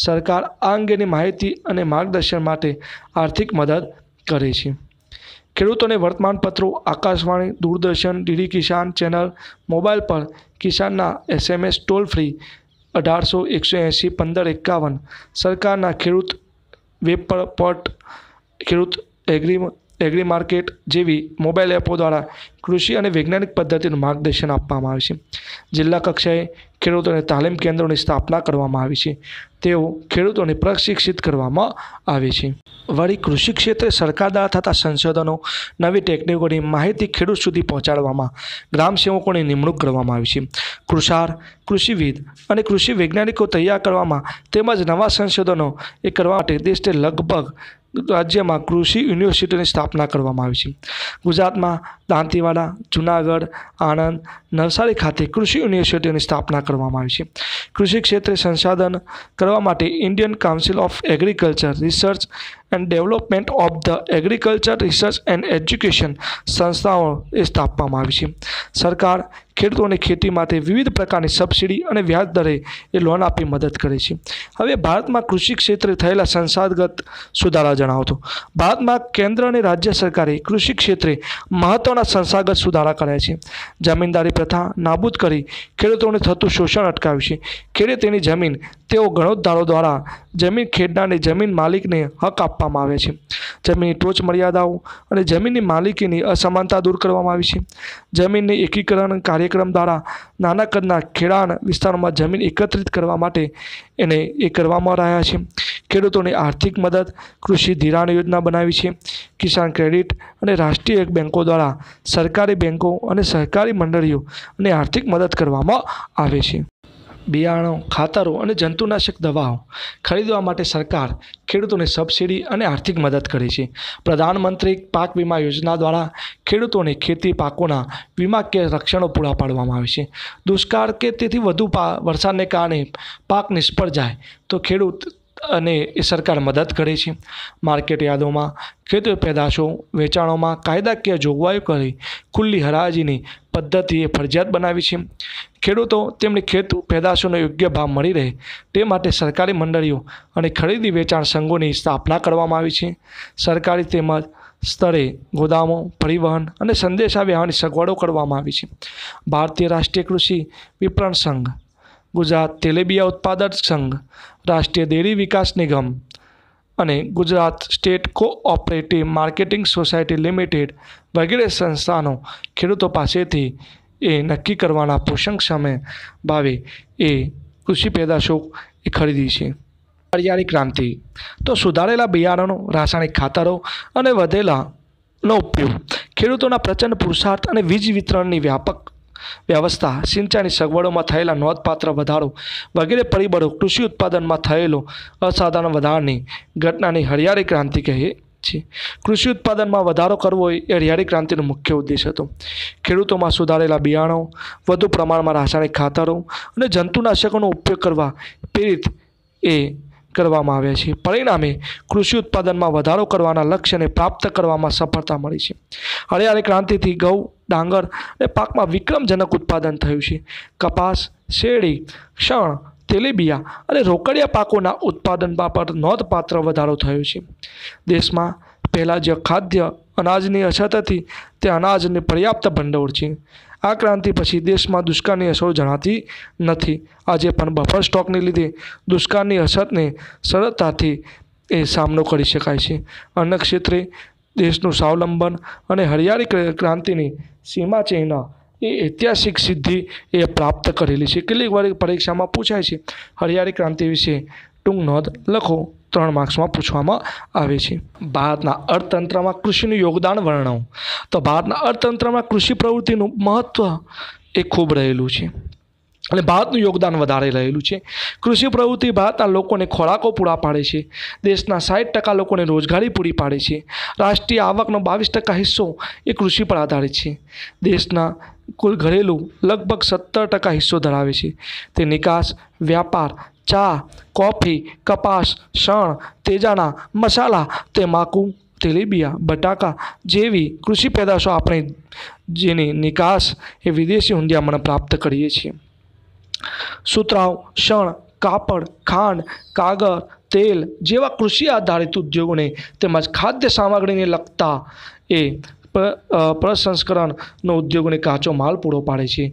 [SPEAKER 1] સરકાર આ અંગેની માહિતી અને માર્ગદર્શન માટે આર્થિક મદદ કરે છે ખેડૂતોને વર્તમાનપત્રો Akashvani Doordarshan DD Kisan channel mobile પર કિસાનના એસએમએસ ટોલ ફ્રી અઢારસો એકસો એંસી પંદર એકાવન સરકારના ખેડૂત વેપર પર પટ ખેડૂત એગ્રી એગ્રી માર્કેટ જેવી મોબાઈલ એપો દ્વારા કૃષિ અને વૈજ્ઞાનિક પદ્ધતિનું માર્ગદર્શન આપવામાં આવે છે જિલ્લા કક્ષાએ ખેડૂતોને તાલીમ કેન્દ્રોની સ્થાપના કરવામાં આવી છે તેઓ ખેડૂતોને પ્રશિક્ષિત કરવામાં આવે છે વળી કૃષિ ક્ષેત્રે સરકાર દ્વારા થતા સંશોધનો નવી ટેકનિકોની માહિતી ખેડૂત સુધી પહોંચાડવામાં ગ્રામ સેવકોની નિમણૂક કરવામાં આવી છે કૃષાર કૃષિવિદ અને કૃષિ વૈજ્ઞાનિકો તૈયાર કરવામાં તેમજ નવા સંશોધનો એ કરવા માટે દેશને લગભગ રાજ્યમાં કૃષિ યુનિવર્સિટીની સ્થાપના કરવામાં આવી છે ગુજરાતમાં દાંતીવાડા જુનાગઢ આણંદ નવસારી ખાતે કૃષિ યુનિવર્સિટીની સ્થાપના કરવામાં આવી છે કૃષિ ક્ષેત્રે સંસાધન કરવા માટે Indian council of agriculture research and development of the agriculture research and education સંસ્થાઓ એ સ્થાપવામાં આવી છે સરકાર ખેડૂતોને ખેતી માટે વિવિધ પ્રકારની સબસિડી અને વ્યાજ દરે એ લોન આપી મદદ કરે છે હવે ભારતમાં કૃષિ ક્ષેત્રે થયેલા સંસાધગત સુધારા જણાવતો ભારતમાં કેન્દ્ર અને રાજ્ય સરકારે કૃષિ ક્ષેત્રે મહત્ત્વના સંસ્થાગત સુધારા કર્યા છે જમીનદારી પ્રથા નાબૂદ કરી ખેડૂતોને થતું શોષણ અટકાવ્યું છે ખેડે જમીન તેઓ ગણોદ્ધારો દ્વારા જમીન ખેડનારને જમીન માલિકને હક આપવામાં આવે છે જમીનની ટોચ મર્યાદાઓ અને જમીનની માલિકીની અસમાનતા દૂર કરવામાં આવી છે જમીનની એકીકરણ કાર્યક્રમ દ્વારા નાના કદના ખેડાણ વિસ્તારોમાં જમીન એકત્રિત કરવા માટે એને એ કરવામાં રહ્યા છે ખેડૂતોને આર્થિક મદદ કૃષિ ધિરાણ યોજના બનાવી છે કિસાન ક્રેડિટ અને રાષ્ટ્રીય બેંકો દ્વારા સરકારી બેંકો અને સહકારી મંડળીઓ અને આર્થિક મદદ કરવામાં આવે છે બિયારણો ખાતરો અને જંતુનાશક દવાઓ ખરીદવા માટે સરકાર ખેડૂતોને સબસિડી અને આર્થિક મદદ કરે છે પ્રધાનમંત્રી પાક વીમા યોજના દ્વારા ખેડૂતોને ખેતી પાકોના વીમા કે રક્ષણો પૂરા પાડવામાં આવે છે દુષ્કાળ કે તેથી વધુ વરસાદને કારણે પાક નિષ્ફળ જાય તો ખેડૂત અને એ સરકાર મદદ કરે છે માર્કેટ યાદોમાં ખેતર પેદાશો વેચાણોમાં કાયદાકીય જોગવાઈઓ કરી ખુલ્લી હરાજીની પદ્ધતિએ ફરજિયાત બનાવી છે ખેડૂતો તેમને ખેત પેદાશોનો યોગ્ય ભાવ મળી રહે તે માટે સરકારી મંડળીઓ અને ખરીદી વેચાણ સંઘોની સ્થાપના કરવામાં આવી છે સરકારી તેમજ સ્તરે ગોદામો પરિવહન અને સંદેશા વ્યવહારની સગવડો કરવામાં આવી છે ભારતીય રાષ્ટ્રીય કૃષિ વિપણન સંઘ ગુજરાત તેલેબિયા ઉત્પાદક સંઘ રાષ્ટ્રીય ડેરી વિકાસ નિગમ અને Gujarat state cooperative marketing society limited વગેરે સંસ્થાનો ખેડૂતો પાસેથી એ નક્કી કરવાના પોષણ પોષણક્ષમે ભાવે એ કૃષિ પેદાશો એ ખરીદી છે હરિયાળી ક્રાંતિ તો સુધારેલા બિયારણો રાસાયણિક ખાતરો અને વધેલાનો ઉપયોગ ખેડૂતોના પ્રચંડ પુરુષાર્થ અને વીજ વિતરણની વ્યાપક વ્યવસ્થા સિંચાઈની સગવડોમાં થયેલા નોંધપાત્ર વધારો વગેરે પરિબળો કૃષિ ઉત્પાદનમાં થયેલો અસાધારણ વધારની ઘટનાની હરિયાળી ક્રાંતિ કહીએ છે કૃષિ ઉત્પાદનમાં વધારો કરવો એ હરિયાળી ક્રાંતિનો મુખ્ય ઉદ્દેશ હતો ખેડૂતોમાં સુધારેલા બિયાણો વધુ પ્રમાણમાં રાસાયણિક ખાતરો અને જંતુનાશકોનો ઉપયોગ કરવા પ્રેરિત એ કરવામાં આવ્યા છે પરિણામે કૃષિ ઉત્પાદનમાં વધારો કરવાના લક્ષ્યને પ્રાપ્ત કરવામાં સફળતા મળી છે હરિયાળી ક્રાંતિથી ઘઉં ડાંગર અને પાકમાં વિક્રમજનક ઉત્પાદન થયું છે કપાસ શેરડી શણ તેલીબિયા અને રોકડિયા પાકોના ઉત્પાદનમાં પણ નોંધપાત્ર વધારો થયો છે દેશમાં પહેલાં જે ખાદ્ય અનાજની અછત હતી તે અનાજને પર્યાપ્ત ભંડોળ છે આ ક્રાંતિ પછી દેશમાં દુષ્કાળની અસર જણાતી નથી આજે પણ બફર સ્ટોકને લીધે દુષ્કાળની અસરને સરળતાથી એ સામનો કરી શકાય છે અન્ય ક્ષેત્રે દેશનું સ્વાવલંબન અને હરિયાળી ક્રાંતિની સીમા ચિહ્ન એ ઐતિહાસિક સિદ્ધિ એ પ્રાપ્ત કરેલી છે કેટલીક વાર પરીક્ષામાં પૂછાય છે હરિયાળી ક્રાંતિ વિશે ટૂંક નોંધ લખો ત્રણ માર્ક્સમાં પૂછવામાં આવે છે ભારતના અર્થતંત્રમાં કૃષિનું યોગદાન વર્ણવો તો ભારતના અર્થતંત્રમાં કૃષિ પ્રવૃત્તિનું મહત્ત્વ એ ખૂબ રહેલું છે અને ભારતનું યોગદાન વધારે રહેલું છે કૃષિ પ્રવૃત્તિ ભારતના લોકોને ખોરાકો પૂરા પાડે છે દેશના સાઠ ટકા લોકોને રોજગારી પૂરી પાડે છે રાષ્ટ્રીય આવકનો બાવીસ ટકા હિસ્સો એ કૃષિ પર આધારિત છે દેશના કુલ ઘરેલું લગભગ સત્તર ટકા હિસ્સો ધરાવે છે તે નિકાસ વ્યાપાર ચા કોફી કપાસ શણ તેજાના મસાલા તે તેલીબિયા બટાકા જેવી કૃષિ પેદાશો આપણે જેની નિકાસ એ વિદેશી હુંડિયામણ પ્રાપ્ત કરીએ છીએ સુતરાવ શણ કાપડ ખાંડ કાગળ તેલ જેવા કૃષિ આધારિત ઉદ્યોગોને તેમજ ખાદ્ય સામગ્રીને લગતા એ પ્રસંસ્કરણનો ઉદ્યોગને કાચો માલ પૂરો પાડે છે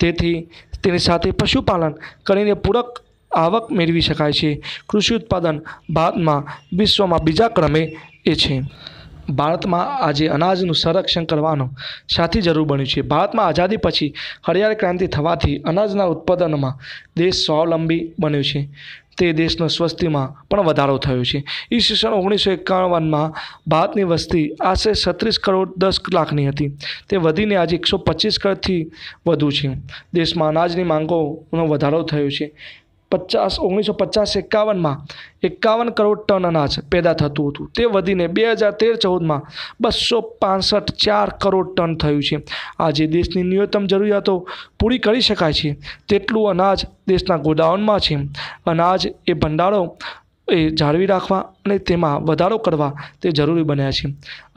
[SPEAKER 1] તેથી તેની સાથે પશુપાલન કરીને પૂરક આવક મેળવી શકાય છે કૃષિ ઉત્પાદન ભારતમાં વિશ્વમાં બીજા ક્રમે એ છે ભારતમાં આજે અનાજનું સંરક્ષણ કરવાનો સાથી જરૂર બન્યું છે ભારતમાં આઝાદી પછી હરિયાળી ક્રાંતિ થવાથી અનાજના ઉત્પાદનમાં દેશ સ્વાવલંબી બન્યો છે તે દેશનો સ્વસ્તીમાં પણ વધારો થયો છે ઈસવીસન ઓગણીસો એકાવનમાં ભારતની વસ્તી આશરે છત્રીસ કરોડ દસ લાખની હતી તે વધીને આજે એકસો પચીસ કરોડથી વધુ છે દેશમાં અનાજની માંગોનો વધારો થયો છે પચાસ ઓગણીસો પચાસ એકાવનમાં એકાવન કરોડ ટન અનાજ પેદા થતું હતું તે વધીને બે હજાર તેર ચૌદમાં બસો પાસઠ ચાર કરોડ ટન થયું છે આજે દેશની ન્યૂનતમ જરૂરિયાતો પૂરી કરી શકાય છે તેટલું અનાજ દેશના ગોડાઉનમાં છે અનાજ એ ભંડારો એ જાળવી રાખવા અને તેમાં વધારો કરવા તે જરૂરી બન્યા છે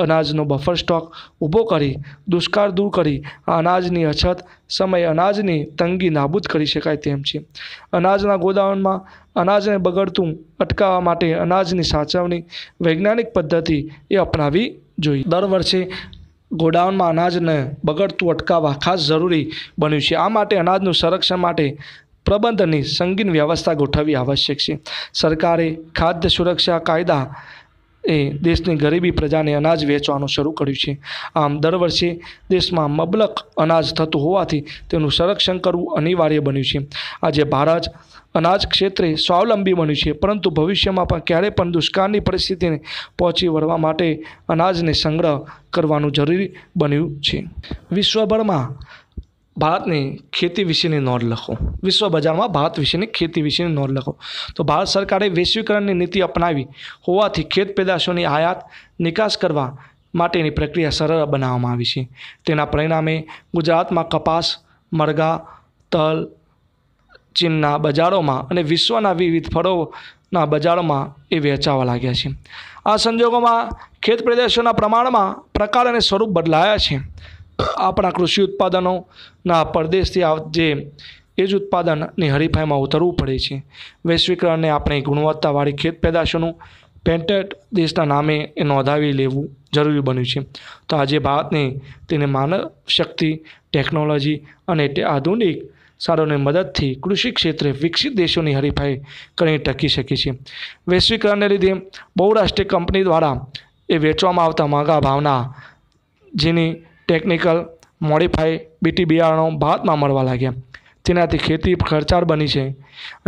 [SPEAKER 1] અનાજનો બફર સ્ટોક ઊભો કરી દુષ્કાળ દૂર કરી અનાજની અછત સમયે અનાજની તંગી નાબૂદ કરી શકાય તેમ છે અનાજના ગોદાઉનમાં અનાજને બગડતું અટકાવવા માટે અનાજની સાચવણી વૈજ્ઞાનિક પદ્ધતિ એ અપનાવી જોઈએ દર વર્ષે ગોડાઉનમાં અનાજને બગડતું અટકાવવા ખાસ જરૂરી બન્યું છે આ માટે અનાજનું સંરક્ષણ માટે પ્રબંધની સંગીન વ્યવસ્થા ગોઠવવી આવશ્યક છે સરકારે ખાદ્ય સુરક્ષા કાયદા એ દેશની ગરીબી પ્રજાને અનાજ વેચવાનું શરૂ કર્યું છે આમ દર વર્ષે દેશમાં મબલક અનાજ થતું હોવાથી તેનું સંરક્ષણ કરવું અનિવાર્ય બન્યું છે આજે ભારત અનાજ ક્ષેત્રે સ્વાવલંબી બન્યું છે પરંતુ ભવિષ્યમાં પણ ક્યારેય પણ દુષ્કાળની પરિસ્થિતિને પહોંચી વળવા માટે અનાજને સંગ્રહ કરવાનું જરૂરી બન્યું છે વિશ્વભરમાં ભારતની ખેતી વિશેની નોંધ લખો વિશ્વ બજારમાં ભારત વિશેની ખેતી વિશેની નોંધ લખો તો ભારત સરકારે વૈશ્વિકરણની નીતિ અપનાવી હોવાથી ખેત પેદાશોની આયાત નિકાસ કરવા માટેની પ્રક્રિયા સરળ બનાવવામાં આવી છે તેના પરિણામે ગુજરાતમાં કપાસ મરઘા તલ ચીનના બજારોમાં અને વિશ્વના વિવિધ ફળોના બજારોમાં એ વેચાવા લાગ્યા છે આ સંજોગોમાં ખેત પ્રદેશોના પ્રમાણમાં પ્રકાર અને સ્વરૂપ બદલાયા છે આપણા કૃષિ ઉત્પાદનોના પરદેશથી આવ જે એ જ ઉત્પાદનની હરીફાઈમાં ઉતરવું પડે છે વૈશ્વિકરણને આપણે ગુણવત્તાવાળી ખેત પેદાશોનું પેન્ટેડ દેશના નામે એ નોંધાવી લેવું જરૂરી બન્યું છે તો આજે ભારતને તેને માનવ શક્તિ ટેકનોલોજી અને આધુનિક સારોની મદદથી કૃષિ ક્ષેત્રે વિકસિત દેશોની હરીફાઈ કરી ટકી શકે છે વૈશ્વિકરણને લીધે બહુરાષ્ટ્રીય કંપની દ્વારા એ વેચવામાં આવતા મોંઘા ભાવના જેની ટેકનિકલ મોડિફાઈ બીટી બિયારણો ભારતમાં મળવા લાગ્યા તેનાથી ખેતી ખર્ચાળ બની છે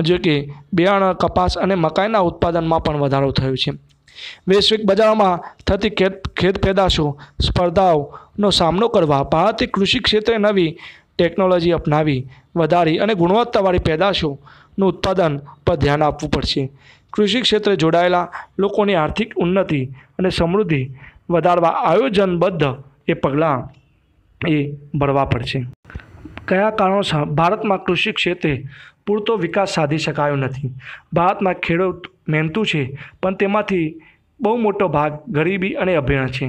[SPEAKER 1] જો કે બિયારણ કપાસ અને મકાઈના ઉત્પાદનમાં પણ વધારો થયો છે વૈશ્વિક બજારોમાં થતી ખેત ખેત પેદાશો સ્પર્ધાઓનો સામનો કરવા ભારતીય કૃષિ ક્ષેત્રે નવી ટેકનોલોજી અપનાવી વધારી અને ગુણવત્તાવાળી પેદાશોનું ઉત્પાદન પર ધ્યાન આપવું પડશે કૃષિ ક્ષેત્રે જોડાયેલા લોકોની આર્થિક ઉન્નતિ અને સમૃદ્ધિ વધારવા આયોજનબદ્ધ એ પગલાં એ ભરવા પડશે કયા કારણોસર ભારતમાં કૃષિ ક્ષેત્રે પૂરતો વિકાસ સાધી શકાયો નથી ભારતમાં ખેડૂત મહેનતુ છે પણ તેમાંથી બહુ મોટો ભાગ ગરીબી અને અભિણ છે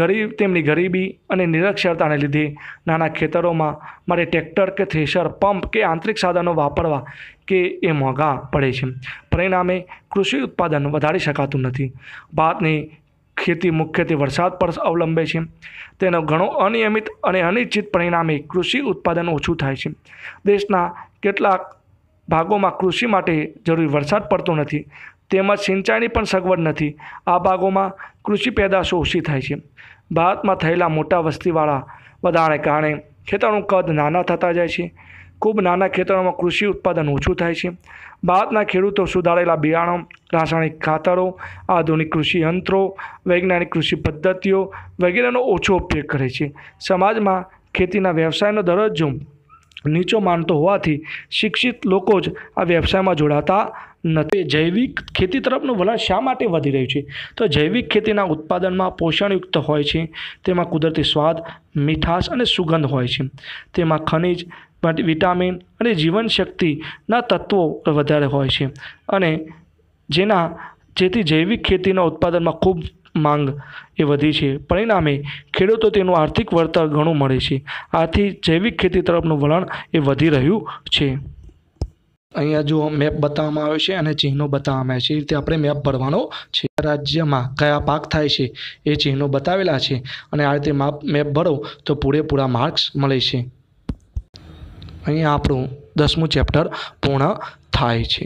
[SPEAKER 1] ગરીબ તેમની ગરીબી અને નિરક્ષરતાને લીધે નાના ખેતરોમાં મારે ટ્રેક્ટર કે થ્રેશર પંપ કે આંતરિક સાધનો વાપરવા કે એ મોંઘા પડે છે પરિણામે કૃષિ ઉત્પાદન વધારી શકાતું નથી ભારતની ખેતી મુખ્યત્વે વરસાદ પર અવલંબે છે તેનો ઘણો અનિયમિત અને અનિશ્ચિત પરિણામે કૃષિ ઉત્પાદન ઓછું થાય છે દેશના કેટલાક ભાગોમાં કૃષિ માટે જરૂરી વરસાદ પડતો નથી તેમજ સિંચાઈની પણ સગવડ નથી આ ભાગોમાં કૃષિ પેદાશો ઓછી થાય છે ભારતમાં થયેલા મોટા વસ્તીવાળા વધારાને કારણે ખેતરનું કદ નાના થતા જાય છે ખૂબ નાના ખેતરોમાં કૃષિ ઉત્પાદન ઓછું થાય છે ભારતના ખેડૂતો સુધારેલા બિયારણો રાસાયણિક ખાતરો આધુનિક કૃષિ યંત્રો વૈજ્ઞાનિક કૃષિ પદ્ધતિઓ વગેરેનો ઓછો ઉપયોગ કરે છે સમાજમાં ખેતીના વ્યવસાયનો દરજ્જો નીચો માનતો હોવાથી શિક્ષિત લોકો જ આ વ્યવસાયમાં જોડાતા નથી જૈવિક ખેતી તરફનું વલણ શા માટે વધી રહ્યું છે તો જૈવિક ખેતીના ઉત્પાદનમાં પોષણયુક્ત હોય છે તેમાં કુદરતી સ્વાદ મીઠાશ અને સુગંધ હોય છે તેમાં ખનિજ વિટામિન અને જીવનશક્તિના તત્વો વધારે હોય છે અને જેના જેથી જૈવિક ખેતીના ઉત્પાદનમાં ખૂબ માંગ એ વધી છે પરિણામે ખેડૂતો તેનું આર્થિક વળતર ઘણું મળે છે આથી જૈવિક ખેતી તરફનું વલણ એ વધી રહ્યું છે અહીંયા જો મેપ બતાવવામાં આવે છે અને ચિહ્નો બતાવવામાં આવે છે એ રીતે આપણે મેપ ભરવાનો છે રાજ્યમાં કયા પાક થાય છે એ ચિહ્નો બતાવેલા છે અને આ રીતે મેપ ભરો તો પૂરેપૂરા માર્ક્સ મળે છે અહીં આપણું દસમું ચેપ્ટર પૂર્ણ થાય છે